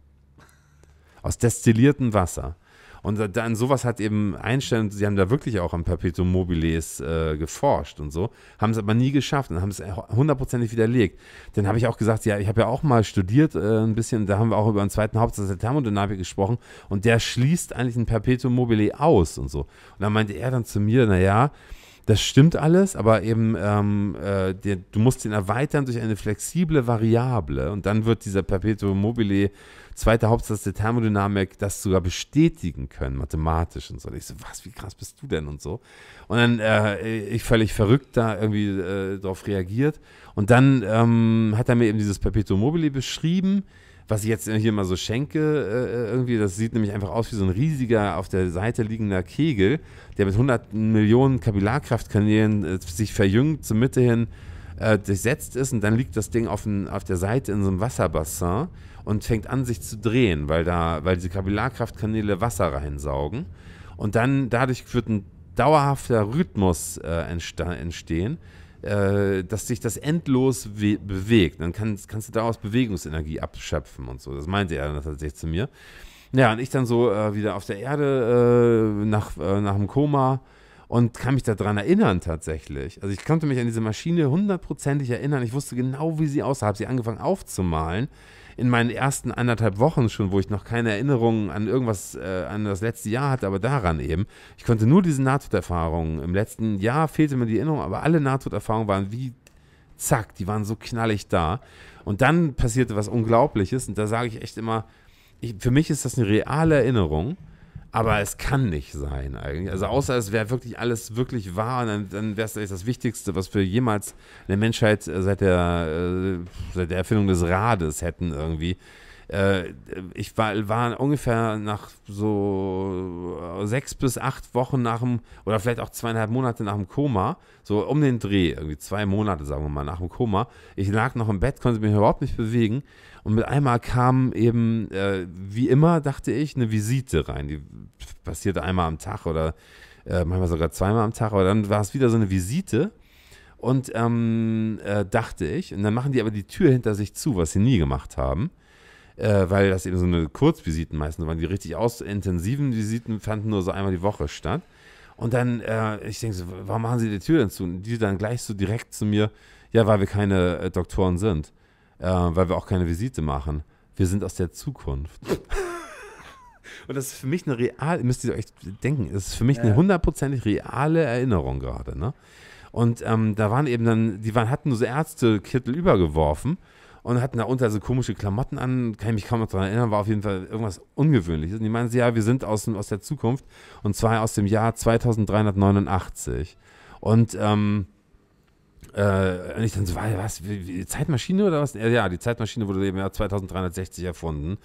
Aus destilliertem Wasser. Und dann sowas hat eben Einstein, sie haben da wirklich auch an Perpetuum Mobiles äh, geforscht und so, haben es aber nie geschafft und haben es hundertprozentig widerlegt. Dann habe ich auch gesagt, ja, ich habe ja auch mal studiert äh, ein bisschen, da haben wir auch über einen zweiten Hauptsatz der Thermodynamik gesprochen und der schließt eigentlich ein Perpetuum Mobile aus und so. Und dann meinte er dann zu mir, naja, das stimmt alles, aber eben ähm, äh, der, du musst den erweitern durch eine flexible Variable und dann wird dieser Perpetuum mobile Zweiter Hauptsatz der Thermodynamik das sogar bestätigen können, mathematisch und so. Und ich so, was, wie krass bist du denn und so. Und dann äh, ich völlig verrückt da irgendwie äh, drauf reagiert. Und dann ähm, hat er mir eben dieses Perpetuum mobile beschrieben was ich jetzt hier mal so schenke, äh, äh irgendwie, das sieht nämlich einfach aus wie so ein riesiger auf der Seite liegender Kegel, der mit 100 Millionen Kapillarkraftkanälen äh, sich verjüngt zur Mitte hin äh, durchsetzt ist und dann liegt das Ding auf, den, auf der Seite in so einem Wasserbassin und fängt an, sich zu drehen, weil da, weil diese Kapillarkraftkanäle Wasser reinsaugen. Und dann dadurch wird ein dauerhafter Rhythmus äh, entstehen, äh, dass sich das endlos bewegt. Dann kann, kannst du daraus Bewegungsenergie abschöpfen und so. Das meinte er dann tatsächlich zu mir. Ja, und ich dann so äh, wieder auf der Erde äh, nach, äh, nach dem Koma und kann mich daran erinnern tatsächlich. Also ich konnte mich an diese Maschine hundertprozentig erinnern. Ich wusste genau, wie sie aussah. Habe sie angefangen aufzumalen in meinen ersten anderthalb Wochen schon, wo ich noch keine Erinnerungen an irgendwas, äh, an das letzte Jahr hatte, aber daran eben. Ich konnte nur diese Nahtoderfahrungen. Im letzten Jahr fehlte mir die Erinnerung, aber alle Nahtoderfahrungen waren wie zack, die waren so knallig da. Und dann passierte was Unglaubliches und da sage ich echt immer, ich, für mich ist das eine reale Erinnerung aber es kann nicht sein eigentlich. Also außer es wäre wirklich alles wirklich wahr, dann, dann wäre es das Wichtigste, was wir jemals in der Menschheit äh, seit der, äh, seit der Erfindung des Rades hätten irgendwie äh, ich war, war ungefähr nach so sechs bis acht Wochen nach dem, oder vielleicht auch zweieinhalb Monate nach dem Koma, so um den Dreh, irgendwie zwei Monate, sagen wir mal, nach dem Koma. Ich lag noch im Bett, konnte mich überhaupt nicht bewegen. Und mit einmal kam eben, äh, wie immer, dachte ich, eine Visite rein. Die passierte einmal am Tag oder äh, manchmal sogar zweimal am Tag, aber dann war es wieder so eine Visite. Und ähm, äh, dachte ich, und dann machen die aber die Tür hinter sich zu, was sie nie gemacht haben äh, weil das eben so eine Kurzvisiten meistens waren. Die richtig aus intensiven Visiten fanden nur so einmal die Woche statt. Und dann, äh, ich denke so, warum machen sie die Tür denn zu? Und die dann gleich so direkt zu mir, ja, weil wir keine äh, Doktoren sind, äh, weil wir auch keine Visite machen. Wir sind aus der Zukunft. Und das ist für mich eine real, müsst ihr euch denken, das ist für mich eine hundertprozentig reale Erinnerung gerade, ne? Und ähm, da waren eben dann, die waren, hatten nur so Ärztekittel übergeworfen und hatten da unter so komische Klamotten an, kann ich mich kaum noch daran erinnern, war auf jeden Fall irgendwas Ungewöhnliches. Und die meinen meinten, ja, wir sind aus, aus der Zukunft und zwar aus dem Jahr 2389. Und ähm, äh, ich dann so, was, wie, wie, Zeitmaschine oder was? Ja, die Zeitmaschine wurde im Jahr 2360 erfunden.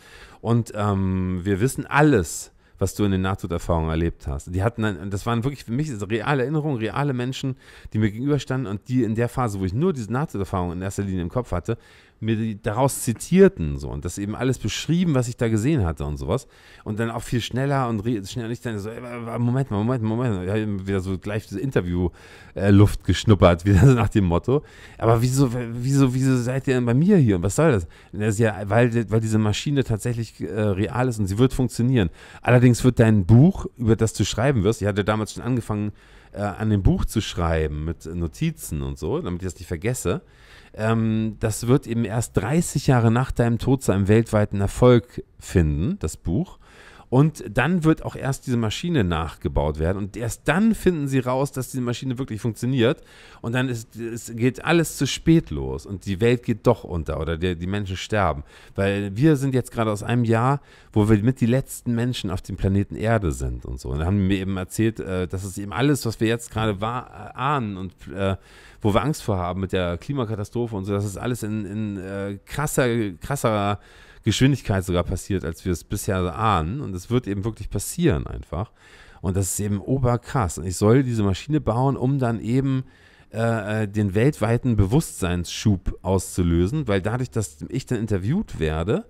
Und ähm, wir wissen alles, was du in den Nahtoderfahrungen erlebt hast. Die hatten, ein, das waren wirklich für mich reale Erinnerungen, reale Menschen, die mir gegenüberstanden und die in der Phase, wo ich nur diese Nahtoderfahrung in erster Linie im Kopf hatte, mir daraus zitierten so und das eben alles beschrieben, was ich da gesehen hatte und sowas und dann auch viel schneller und schneller nicht dann so äh, äh, äh, Moment mal, Moment, Moment, ich Moment, wieder so gleich diese Interview Luft geschnuppert, wieder so nach dem Motto, aber wieso wieso wieso seid ihr denn bei mir hier und was soll das? das ist ja, weil weil diese Maschine tatsächlich äh, real ist und sie wird funktionieren. Allerdings wird dein Buch, über das du schreiben wirst, ich hatte damals schon angefangen äh, an dem Buch zu schreiben mit Notizen und so, damit ich das nicht vergesse. Ähm, das wird eben erst 30 Jahre nach deinem Tod seinen weltweiten Erfolg finden, das Buch. Und dann wird auch erst diese Maschine nachgebaut werden. Und erst dann finden sie raus, dass diese Maschine wirklich funktioniert. Und dann ist, ist, geht alles zu spät los. Und die Welt geht doch unter oder die, die Menschen sterben. Weil wir sind jetzt gerade aus einem Jahr, wo wir mit die letzten Menschen auf dem Planeten Erde sind und so. Und da haben die mir eben erzählt, äh, dass es eben alles, was wir jetzt gerade äh, ahnen und äh, wo wir Angst vor haben mit der Klimakatastrophe und so, dass es alles in, in äh, krasser, krasser Geschwindigkeit sogar passiert, als wir es bisher ahnen. Und es wird eben wirklich passieren einfach. Und das ist eben oberkrass. Und ich soll diese Maschine bauen, um dann eben äh, äh den weltweiten Bewusstseinsschub auszulösen, weil dadurch, dass ich dann interviewt werde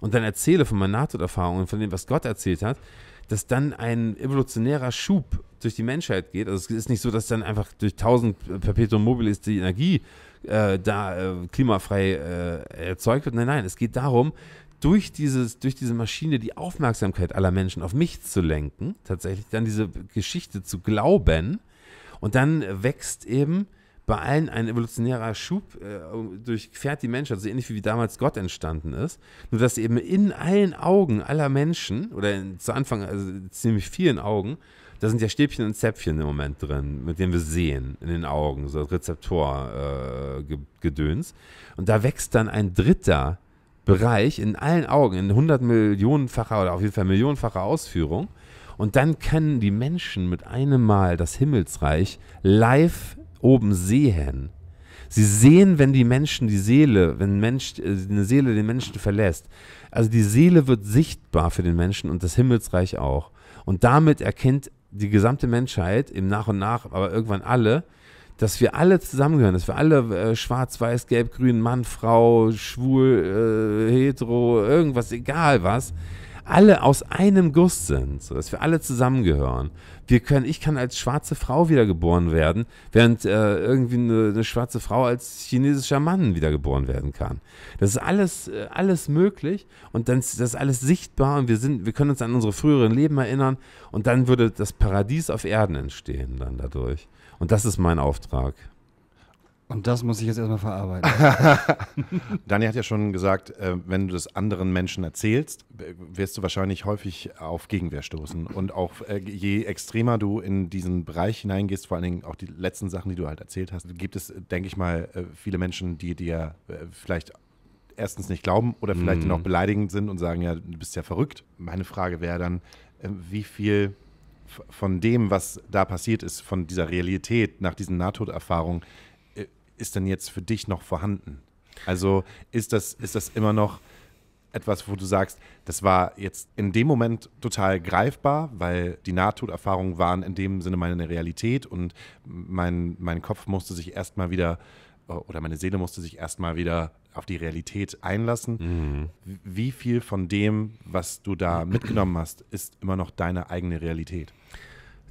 und dann erzähle von meinen Nahtoderfahrungen, von dem, was Gott erzählt hat, dass dann ein evolutionärer Schub durch die Menschheit geht. Also es ist nicht so, dass dann einfach durch 1000 Perpetuum mobilis die Energie äh, da äh, klimafrei äh, erzeugt wird. Nein, nein, es geht darum, durch, dieses, durch diese Maschine die Aufmerksamkeit aller Menschen auf mich zu lenken, tatsächlich dann diese Geschichte zu glauben und dann wächst eben bei allen ein evolutionärer Schub äh, durchfährt die Menschheit, so also ähnlich wie damals Gott entstanden ist. Nur dass eben in allen Augen aller Menschen, oder in, zu Anfang also ziemlich vielen Augen, da sind ja Stäbchen und Zäpfchen im Moment drin, mit denen wir sehen in den Augen, so Rezeptorgedöns. Äh, und da wächst dann ein dritter Bereich in allen Augen, in 100 Millionenfacher oder auf jeden Fall Millionenfacher Ausführung. Und dann können die Menschen mit einem Mal das Himmelsreich live oben sehen. Sie sehen, wenn die Menschen die Seele, wenn Mensch, äh, eine Seele den Menschen verlässt. Also die Seele wird sichtbar für den Menschen und das Himmelsreich auch. Und damit erkennt die gesamte Menschheit im Nach und Nach, aber irgendwann alle, dass wir alle zusammengehören, dass wir alle äh, schwarz, weiß, gelb, grün, Mann, Frau, schwul, äh, hetero, irgendwas, egal was, alle aus einem Guss sind, so dass wir alle zusammengehören wir können, ich kann als schwarze Frau wiedergeboren werden, während äh, irgendwie eine, eine, schwarze Frau als chinesischer Mann wiedergeboren werden kann. Das ist alles, äh, alles möglich und dann ist das alles sichtbar und wir sind, wir können uns an unsere früheren Leben erinnern und dann würde das Paradies auf Erden entstehen dann dadurch. Und das ist mein Auftrag. Und das muss ich jetzt erstmal verarbeiten. Dani hat ja schon gesagt, äh, wenn du das anderen Menschen erzählst, wirst du wahrscheinlich häufig auf Gegenwehr stoßen. Und auch äh, je extremer du in diesen Bereich hineingehst, vor allen Dingen auch die letzten Sachen, die du halt erzählt hast, gibt es, denke ich mal, äh, viele Menschen, die dir vielleicht erstens nicht glauben oder vielleicht mhm. auch beleidigend sind und sagen, ja, du bist ja verrückt. Meine Frage wäre dann, wie viel von dem, was da passiert ist, von dieser Realität nach diesen Nahtoderfahrungen, ist denn jetzt für dich noch vorhanden? Also ist das, ist das immer noch etwas, wo du sagst, das war jetzt in dem Moment total greifbar, weil die Nahtoderfahrungen waren in dem Sinne meine Realität und mein, mein Kopf musste sich erstmal wieder oder meine Seele musste sich erstmal wieder auf die Realität einlassen. Mhm. Wie viel von dem, was du da mitgenommen hast, ist immer noch deine eigene Realität?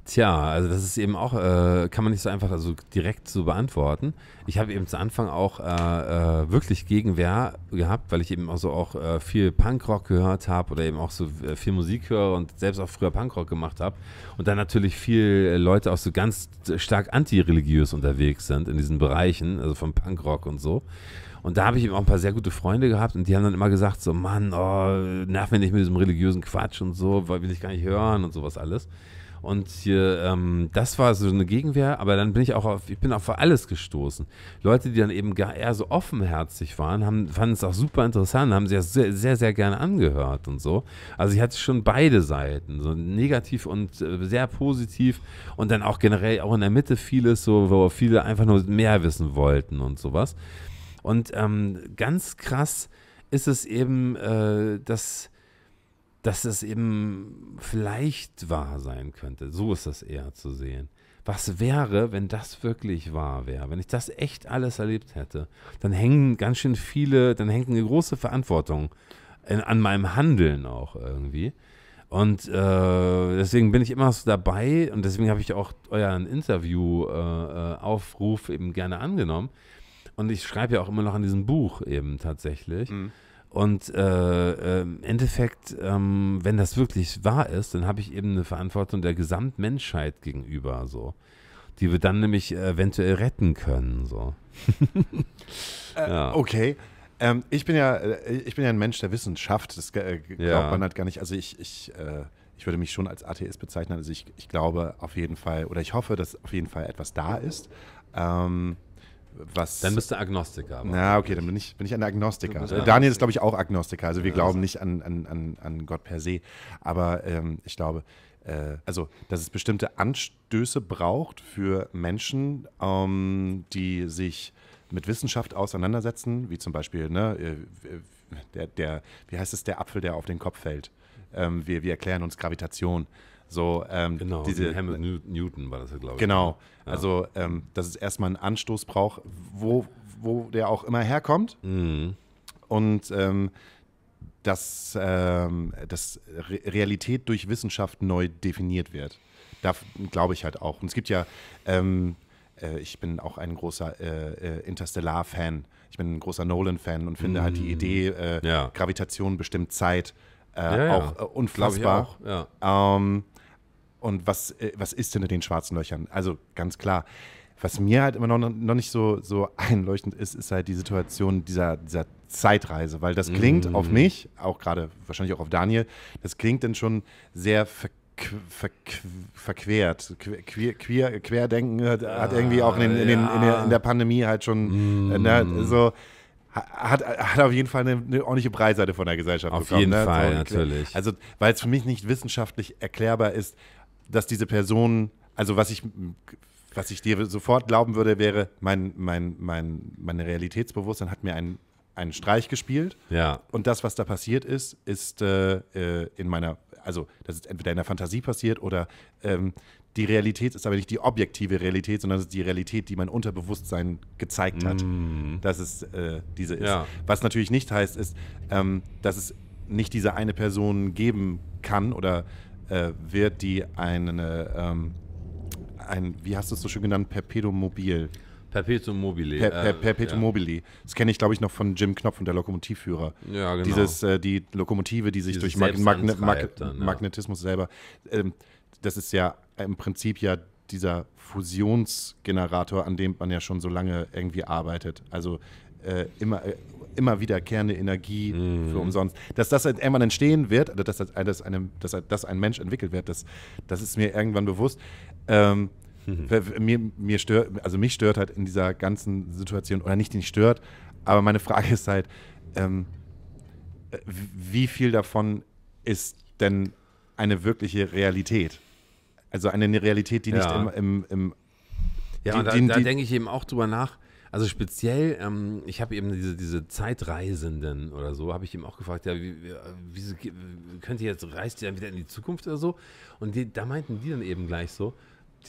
Tja, also das ist eben auch, äh, kann man nicht so einfach also direkt so beantworten. Ich habe eben zu Anfang auch äh, äh, wirklich Gegenwehr gehabt, weil ich eben auch so auch äh, viel Punkrock gehört habe oder eben auch so äh, viel Musik höre und selbst auch früher Punkrock gemacht habe. Und dann natürlich viel äh, Leute auch so ganz stark antireligiös unterwegs sind in diesen Bereichen, also von Punkrock und so. Und da habe ich eben auch ein paar sehr gute Freunde gehabt und die haben dann immer gesagt: So, Mann, oh, nerv mir nicht mit diesem religiösen Quatsch und so, weil will ich gar nicht hören und sowas alles. Und hier, ähm, das war so eine Gegenwehr, aber dann bin ich auch auf, ich bin auf alles gestoßen. Leute, die dann eben gar eher so offenherzig waren, haben, fanden es auch super interessant, haben sie ja sehr, sehr, sehr gerne angehört und so. Also ich hatte schon beide Seiten, so negativ und äh, sehr positiv und dann auch generell auch in der Mitte vieles, so, wo viele einfach nur mehr wissen wollten und sowas. Und ähm, ganz krass ist es eben, äh, dass dass es eben vielleicht wahr sein könnte. So ist das eher zu sehen. Was wäre, wenn das wirklich wahr wäre? Wenn ich das echt alles erlebt hätte, dann hängen ganz schön viele, dann hängt eine große Verantwortung in, an meinem Handeln auch irgendwie. Und äh, deswegen bin ich immer so dabei und deswegen habe ich auch euren Interview-Aufruf äh, äh eben gerne angenommen. Und ich schreibe ja auch immer noch an diesem Buch eben tatsächlich. Mhm. Und äh, äh, im Endeffekt, ähm, wenn das wirklich wahr ist, dann habe ich eben eine Verantwortung der Gesamtmenschheit gegenüber, so. Die wir dann nämlich eventuell retten können, so. Äh, ja. okay. Ähm, ich, bin ja, äh, ich bin ja ein Mensch der Wissenschaft, das glaubt ja. man halt gar nicht. Also ich, ich, ich würde mich schon als Atheist bezeichnen. Also ich, ich glaube auf jeden Fall, oder ich hoffe, dass auf jeden Fall etwas da ist. Ähm, was. Dann bist du Agnostiker. Aber Na, okay, dann bin ich, bin ich ein Agnostiker. Ja. Also Daniel ist, glaube ich, auch Agnostiker. Also wir ja, glauben nicht an, an, an, an Gott per se. Aber ähm, ich glaube, äh, also, dass es bestimmte Anstöße braucht für Menschen, ähm, die sich mit Wissenschaft auseinandersetzen, wie zum Beispiel, ne, äh, der, der, wie heißt es, der Apfel, der auf den Kopf fällt. Ähm, wir, wir erklären uns Gravitation. So, ähm, genau, diese, Hamilton Newton war das, glaube ich. Genau. Ne? Ja. Also, ähm, dass es erstmal einen Anstoß braucht, wo, wo der auch immer herkommt. Mhm. Und ähm, dass, ähm, dass Realität durch Wissenschaft neu definiert wird. Da glaube ich halt auch. Und es gibt ja, ähm, äh, ich bin auch ein großer äh, äh Interstellar-Fan. Ich bin ein großer Nolan-Fan und finde mm. halt die mhm. Idee, äh, ja. Gravitation bestimmt Zeit, äh, ja, ja. auch äh, unfassbar. Auch. Ähm, und was, äh, was ist hinter den schwarzen Löchern? Also ganz klar. Was mir halt immer noch, noch nicht so, so einleuchtend ist, ist halt die Situation dieser, dieser Zeitreise, weil das klingt mm. auf mich, auch gerade wahrscheinlich auch auf Daniel, das klingt dann schon sehr verk verk verquert. Quer, quer, Querdenken hat, hat, irgendwie auch in, den, in, den, in, der, in ah, der, Pandemie halt schon äh, ne, mm. ne, so. Hat, hat auf jeden Fall eine, eine ordentliche Breitseite von der Gesellschaft auf bekommen. Auf jeden ne? Fall, so, natürlich. Also, weil es für mich nicht wissenschaftlich erklärbar ist, dass diese Person, also was ich, was ich dir sofort glauben würde, wäre, mein, mein, mein, mein Realitätsbewusstsein hat mir einen, einen Streich gespielt. Ja. Und das, was da passiert ist, ist äh, äh, in meiner, also das ist entweder in der Fantasie passiert oder ähm, die Realität ist aber nicht die objektive Realität, sondern es ist die Realität, die mein Unterbewusstsein gezeigt hat, mm. dass es äh, diese ist. Ja. Was natürlich nicht heißt, ist, ähm, dass es nicht diese eine Person geben kann oder äh, wird, die eine, ähm, ein, wie hast du es so schön genannt, Perpetuum-Mobil. Perpetuum mobile. Per, per, äh, Perpetuum ja. mobile. Das kenne ich, glaube ich, noch von Jim Knopf und der Lokomotivführer. Ja, genau. Dieses, äh, die Lokomotive, die sich Dieses durch Mag Magne Mag dann, ja. Magnetismus selber. Ähm, das ist ja im Prinzip ja dieser Fusionsgenerator, an dem man ja schon so lange irgendwie arbeitet. Also äh, immer, äh, immer wiederkehrende Energie mm. für umsonst. Dass das halt irgendwann entstehen wird, dass, das, dass, einem, dass, halt dass ein Mensch entwickelt wird, das, das ist mir irgendwann bewusst. Ähm, mhm. mir, mir stört, also mich stört halt in dieser ganzen Situation, oder nicht, nicht stört, aber meine Frage ist halt, ähm, wie viel davon ist denn eine wirkliche Realität? Also eine Realität, die ja. nicht im, im, im ja, die, und da, da denke ich eben auch drüber nach, also speziell, ähm, ich habe eben diese, diese Zeitreisenden oder so, habe ich eben auch gefragt, ja, wie, wie, äh, könnt ihr jetzt, reist ihr dann wieder in die Zukunft oder so? Und die, da meinten die dann eben gleich so,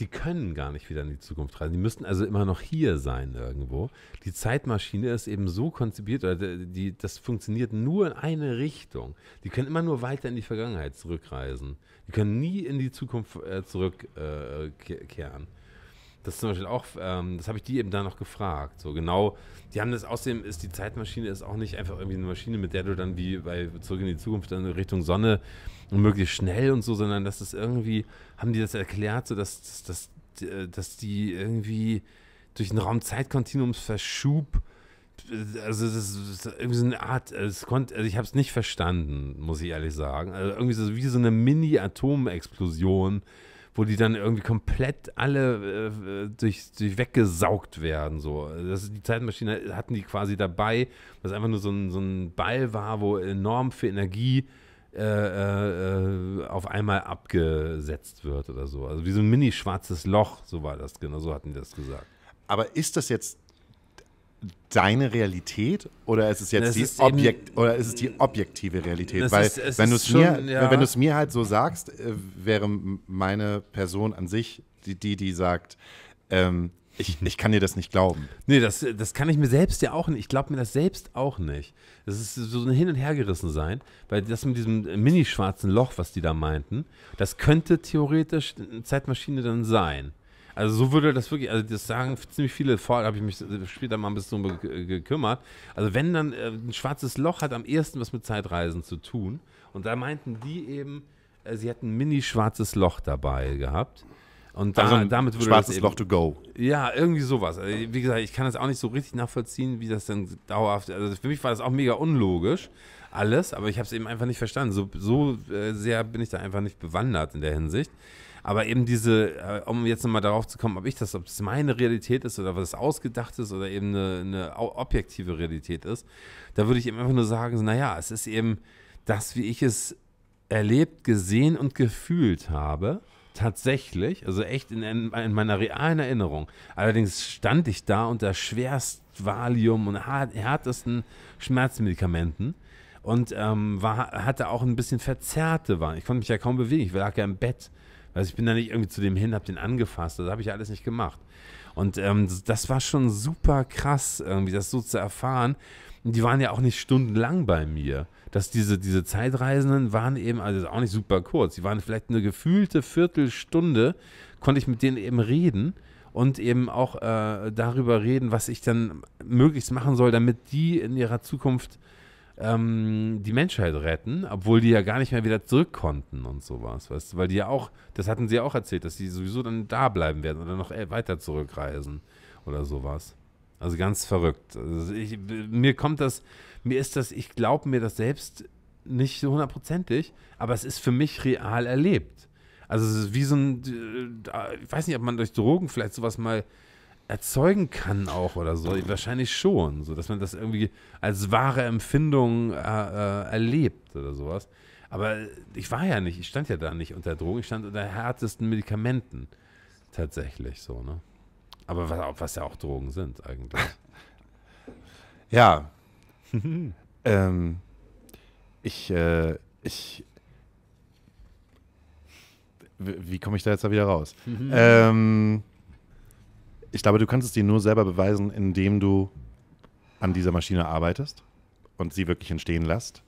die können gar nicht wieder in die Zukunft reisen. Die müssten also immer noch hier sein irgendwo. Die Zeitmaschine ist eben so konzipiert, oder die, das funktioniert nur in eine Richtung. Die können immer nur weiter in die Vergangenheit zurückreisen. Die können nie in die Zukunft äh, zurückkehren. Äh, das zum Beispiel auch, ähm, das habe ich die eben da noch gefragt. So genau, die haben das, außerdem ist die Zeitmaschine ist auch nicht einfach irgendwie eine Maschine, mit der du dann wie bei Zurück in die Zukunft dann Richtung Sonne und möglichst schnell und so, sondern das ist irgendwie, haben die das erklärt, so dass, dass, dass, äh, dass die irgendwie durch den raum zeit also das ist irgendwie so eine Art, also es konnte, also ich habe es nicht verstanden, muss ich ehrlich sagen. Also irgendwie so wie so eine Mini-Atomexplosion, wo die dann irgendwie komplett alle äh, durch, durch weggesaugt werden. So. Das ist, die Zeitmaschine hatten die quasi dabei, was einfach nur so ein, so ein Ball war, wo enorm viel Energie äh, äh, auf einmal abgesetzt wird oder so. Also wie so ein mini schwarzes Loch, so war das genau, so hatten die das gesagt. Aber ist das jetzt deine Realität oder ist es jetzt das die ist Objekt oder ist es die objektive Realität? Weil ist, wenn du es mir, ja. mir halt so sagst, äh, wäre meine Person an sich die, die, die sagt, ähm, ich, ich kann dir das nicht glauben. Nee, das, das kann ich mir selbst ja auch nicht. Ich glaube mir das selbst auch nicht. Das ist so ein Hin- und Hergerissen sein, weil das mit diesem mini-schwarzen Loch, was die da meinten, das könnte theoretisch eine Zeitmaschine dann sein. Also so würde das wirklich, also das sagen ziemlich viele, vor habe ich mich später mal ein bisschen äh, gekümmert. Also wenn dann äh, ein schwarzes Loch hat am ehesten was mit Zeitreisen zu tun. Und da meinten die eben, äh, sie hätten ein mini-schwarzes Loch dabei gehabt. Und da, also ein damit würde schwarzes eben, Loch to go. Ja, irgendwie sowas. Also, wie gesagt, ich kann das auch nicht so richtig nachvollziehen, wie das dann dauerhaft. Also für mich war das auch mega unlogisch alles, aber ich habe es eben einfach nicht verstanden. So, so äh, sehr bin ich da einfach nicht bewandert in der Hinsicht. Aber eben diese, äh, um jetzt nochmal darauf zu kommen, ob ich das, ob das meine Realität ist oder was ausgedacht ist oder eben eine, eine objektive Realität ist, da würde ich eben einfach nur sagen, naja, es ist eben das, wie ich es erlebt, gesehen und gefühlt habe. Tatsächlich, also echt in, in meiner realen Erinnerung. Allerdings stand ich da unter schwerst Valium und härtesten Schmerzmedikamenten und ähm, war, hatte auch ein bisschen verzerrte Wahrnehmung. Ich konnte mich ja kaum bewegen, ich lag ja im Bett. Also ich bin da nicht irgendwie zu dem hin, habe den angefasst. Das habe ich alles nicht gemacht. Und ähm, das war schon super krass, irgendwie das so zu erfahren. Die waren ja auch nicht stundenlang bei mir. Dass diese, diese Zeitreisenden waren eben, also auch nicht super kurz, die waren vielleicht eine gefühlte Viertelstunde, konnte ich mit denen eben reden und eben auch äh, darüber reden, was ich dann möglichst machen soll, damit die in ihrer Zukunft ähm, die Menschheit retten, obwohl die ja gar nicht mehr wieder zurück konnten und sowas, weißt du? Weil die ja auch, das hatten sie ja auch erzählt, dass die sowieso dann da bleiben werden oder noch äh, weiter zurückreisen oder sowas. Also ganz verrückt. Also ich, mir kommt das, mir ist das, ich glaube mir das selbst nicht so hundertprozentig, aber es ist für mich real erlebt. Also es ist wie so ein, äh, ich weiß nicht, ob man durch Drogen vielleicht sowas mal erzeugen kann auch oder so. Wahrscheinlich schon, so dass man das irgendwie als wahre Empfindung äh, äh, erlebt oder sowas. Aber ich war ja nicht, ich stand ja da nicht unter Drogen, ich stand unter härtesten Medikamenten tatsächlich so, ne? Aber was, was ja auch Drogen sind eigentlich. Ja. ähm, ich, äh, ich, wie komme ich da jetzt da wieder raus? ähm, ich glaube, du kannst es dir nur selber beweisen, indem du an dieser Maschine arbeitest und sie wirklich entstehen lässt,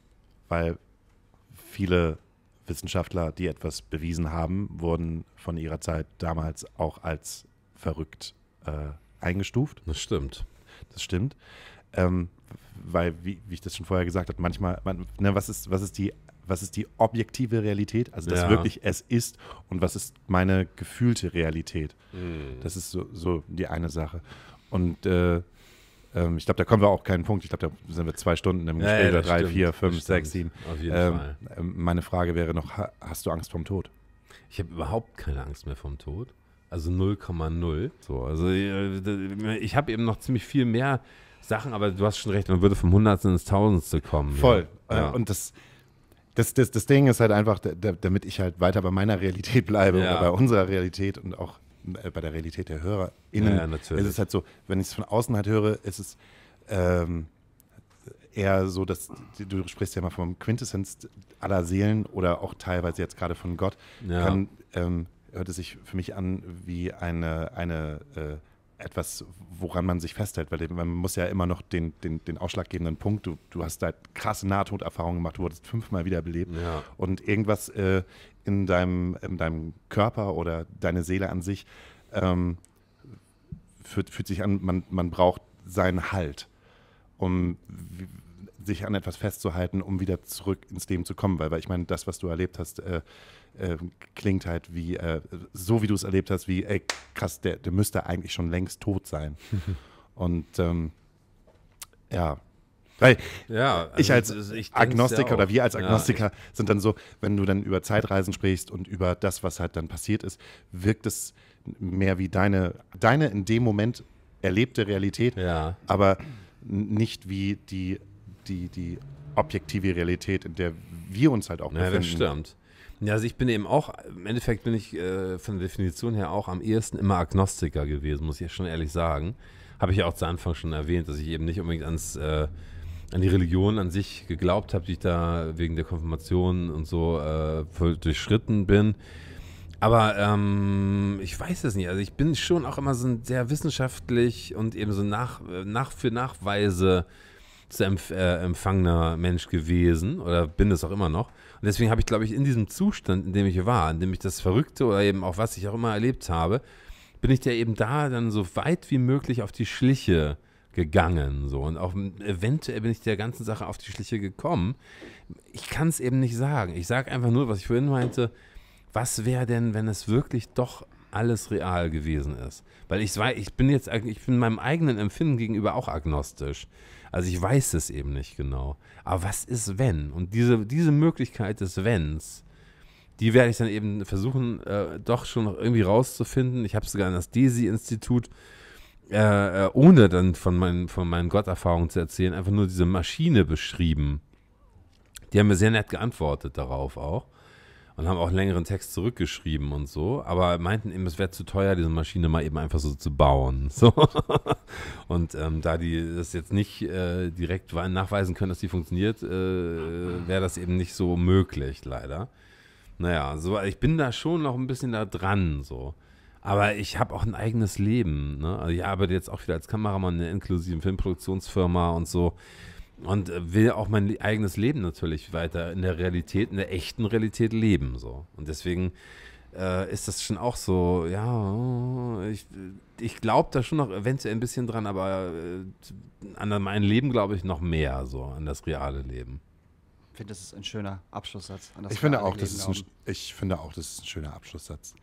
weil viele Wissenschaftler, die etwas bewiesen haben, wurden von ihrer Zeit damals auch als verrückt äh, eingestuft. Das stimmt. Das stimmt. Ähm, weil, wie, wie, ich das schon vorher gesagt habe, manchmal, man, ne, was, ist, was ist die was ist die objektive Realität, also das ja. wirklich es ist und was ist meine gefühlte Realität. Mhm. Das ist so, so, die eine Sache. Und äh, ähm, ich glaube, da kommen wir auch keinen Punkt. Ich glaube, da sind wir zwei Stunden im Gespräch ja, oder drei, stimmt, vier, fünf, sechs, sieben. Auf jeden ähm, Fall. Ähm, meine Frage wäre noch, hast du Angst vorm Tod? Ich habe überhaupt keine Angst mehr vom Tod. Also 0,0. So, also äh, ich habe eben noch ziemlich viel mehr Sachen, aber du hast schon recht, man würde vom Hundertsten ins Tausendste kommen. Voll. Ja. Und das, das, das, das Ding ist halt einfach, damit ich halt weiter bei meiner Realität bleibe ja. oder bei unserer Realität und auch äh, bei der Realität der HörerInnen. Ja, natürlich. Ist es ist halt so, wenn ich es von außen halt höre, ist es ähm, eher so, dass du sprichst ja mal vom Quintessenz aller Seelen oder auch teilweise jetzt gerade von Gott. Ja. Kann, ähm, hört es sich für mich an wie eine, eine äh, etwas, woran man sich festhält, weil man muss ja immer noch den, den, den ausschlaggebenden Punkt, du, du hast da krasse Nahtoderfahrungen gemacht, du wurdest fünfmal wiederbelebt ja. und irgendwas äh, in, deinem, in deinem Körper oder deine Seele an sich ähm, fühlt, fühlt sich an, man, man braucht seinen Halt, um sich an etwas festzuhalten, um wieder zurück ins Leben zu kommen, weil, weil ich meine, das, was du erlebt hast, äh, ähm, klingt halt wie, äh, so wie du es erlebt hast, wie, ey, krass, der, der müsste eigentlich schon längst tot sein. Und ähm, ja, weil ja, also ich als ich Agnostiker ja oder wir als Agnostiker ja, sind dann so, wenn du dann über Zeitreisen sprichst und über das, was halt dann passiert ist, wirkt es mehr wie deine, deine in dem Moment erlebte Realität, aber nicht wie die, die, die objektive Realität, in der wir uns halt auch befinden. Ja, das stimmt. Ja, also ich bin eben auch, im Endeffekt bin ich äh, von der Definition her auch am ehesten immer Agnostiker gewesen, muss ich ja schon ehrlich sagen. Habe ich ja auch zu Anfang schon erwähnt, dass ich eben nicht unbedingt ans, äh, an die Religion an sich geglaubt habe, die ich da wegen der Konfirmation und so äh, voll durchschritten bin. Aber ähm, ich weiß es nicht. Also ich bin schon auch immer so ein sehr wissenschaftlich und eben so nach, äh, nach für Nachweise zu empf äh, empfangener Mensch gewesen oder bin es auch immer noch. Und deswegen habe ich, glaube ich, in diesem Zustand, in dem ich war, in dem ich das Verrückte oder eben auch was ich auch immer erlebt habe, bin ich ja eben da dann so weit wie möglich auf die Schliche gegangen. So. Und auch eventuell bin ich der ganzen Sache auf die Schliche gekommen. Ich kann es eben nicht sagen. Ich sage einfach nur, was ich vorhin meinte, was wäre denn, wenn es wirklich doch alles real gewesen ist? Weil ich, ich bin jetzt, ich bin meinem eigenen Empfinden gegenüber auch agnostisch. Also ich weiß es eben nicht genau. Aber was ist wenn? Und diese, diese Möglichkeit des Wenns, die werde ich dann eben versuchen, äh, doch schon noch irgendwie rauszufinden. Ich habe sogar an das DESI-Institut, äh, äh ohne dann von meinen, von meinen Gotterfahrungen zu erzählen, einfach nur diese Maschine beschrieben. Die haben mir sehr nett geantwortet darauf auch und haben auch einen längeren Text zurückgeschrieben und so, aber meinten eben, es wäre zu teuer, diese Maschine mal eben einfach so zu bauen. So. Und ähm, da die das jetzt nicht äh, direkt nachweisen können, dass die funktioniert, äh, wäre das eben nicht so möglich, leider. Naja, so, ich bin da schon noch ein bisschen da dran, so. Aber ich habe auch ein eigenes Leben. Ne? Also ich arbeite jetzt auch wieder als Kameramann in einer inklusiven Filmproduktionsfirma und so. Und äh, will auch mein eigenes Leben natürlich weiter in der Realität, in der echten Realität leben. So. Und deswegen äh, ist das schon auch so, ja, ich, ich glaube da schon noch eventuell ein bisschen dran, aber äh, an mein Leben glaube ich noch mehr, so an das reale Leben. Ich finde, das ist ein schöner Abschlusssatz. ich, finde auch, das ist ein, ich finde auch, das ist ein schöner Abschlusssatz.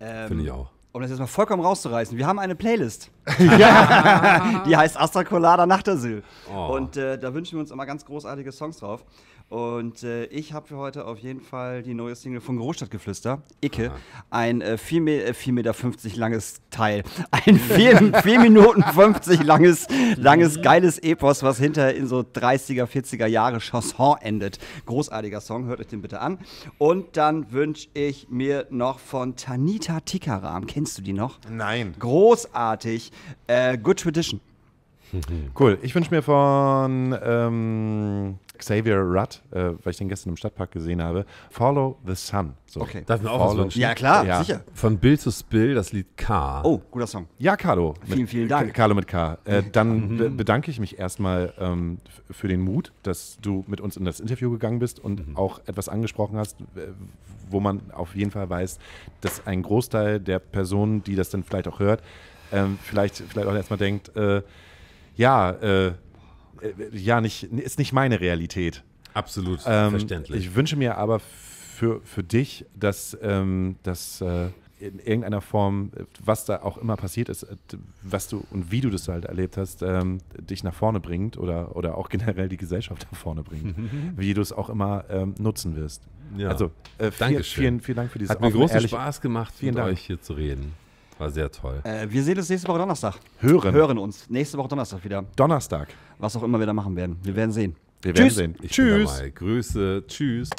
Ähm, finde ich auch um das jetzt mal vollkommen rauszureißen, wir haben eine Playlist. ja. Die heißt Astra Colada Nachtasyl. Oh. Und äh, da wünschen wir uns immer ganz großartige Songs drauf. Und äh, ich habe für heute auf jeden Fall die neue Single von Großstadtgeflüster, Icke, Aha. ein äh, 4, 4,50 äh, Meter langes Teil, ein 4, 4 Minuten 50 langes, langes, mhm. geiles Epos, was hinter in so 30er, 40er Jahre Chanson endet. Großartiger Song, hört euch den bitte an. Und dann wünsche ich mir noch von Tanita Tikaram, kennst du die noch? Nein. Großartig, äh, Good Tradition. Cool, ich wünsche mir von... Ähm Xavier Rudd, äh, weil ich den gestern im Stadtpark gesehen habe. Follow the Sun. So. Okay. Darf ist mir auch was wünschen? Ja, klar, ja. sicher. Von Bill zu Spill, das Lied K. Oh, guter Song. Ja, Carlo. Vielen, mit, vielen Dank. Carlo mit K. Äh, dann mhm. bedanke ich mich erstmal ähm, für den Mut, dass du mit uns in das Interview gegangen bist und mhm. auch etwas angesprochen hast, wo man auf jeden Fall weiß, dass ein Großteil der Personen, die das dann vielleicht auch hört, ähm, vielleicht, vielleicht auch erstmal denkt, äh, ja, äh, äh, ja, nicht, ist nicht meine Realität. Absolut ähm, verständlich. Ich wünsche mir aber für, für dich, dass, ähm, dass äh, in irgendeiner Form, was da auch immer passiert ist, äh, was du und wie du das halt erlebt hast, ähm, dich nach vorne bringt oder, oder auch generell die Gesellschaft nach vorne bringt, wie du es auch immer ähm, nutzen wirst. Ja. Also, äh, viel, vielen, vielen Dank für dieses Hat mir großen Spaß gemacht, vielen mit Dank. euch hier zu reden. War sehr toll. Äh, wir sehen uns nächste Woche Donnerstag. Hören. Hören uns. Nächste Woche Donnerstag wieder. Donnerstag. Was auch immer wir da machen werden. Wir werden sehen. Wir Tschüss. werden sehen. Ich Tschüss. Grüße. Tschüss.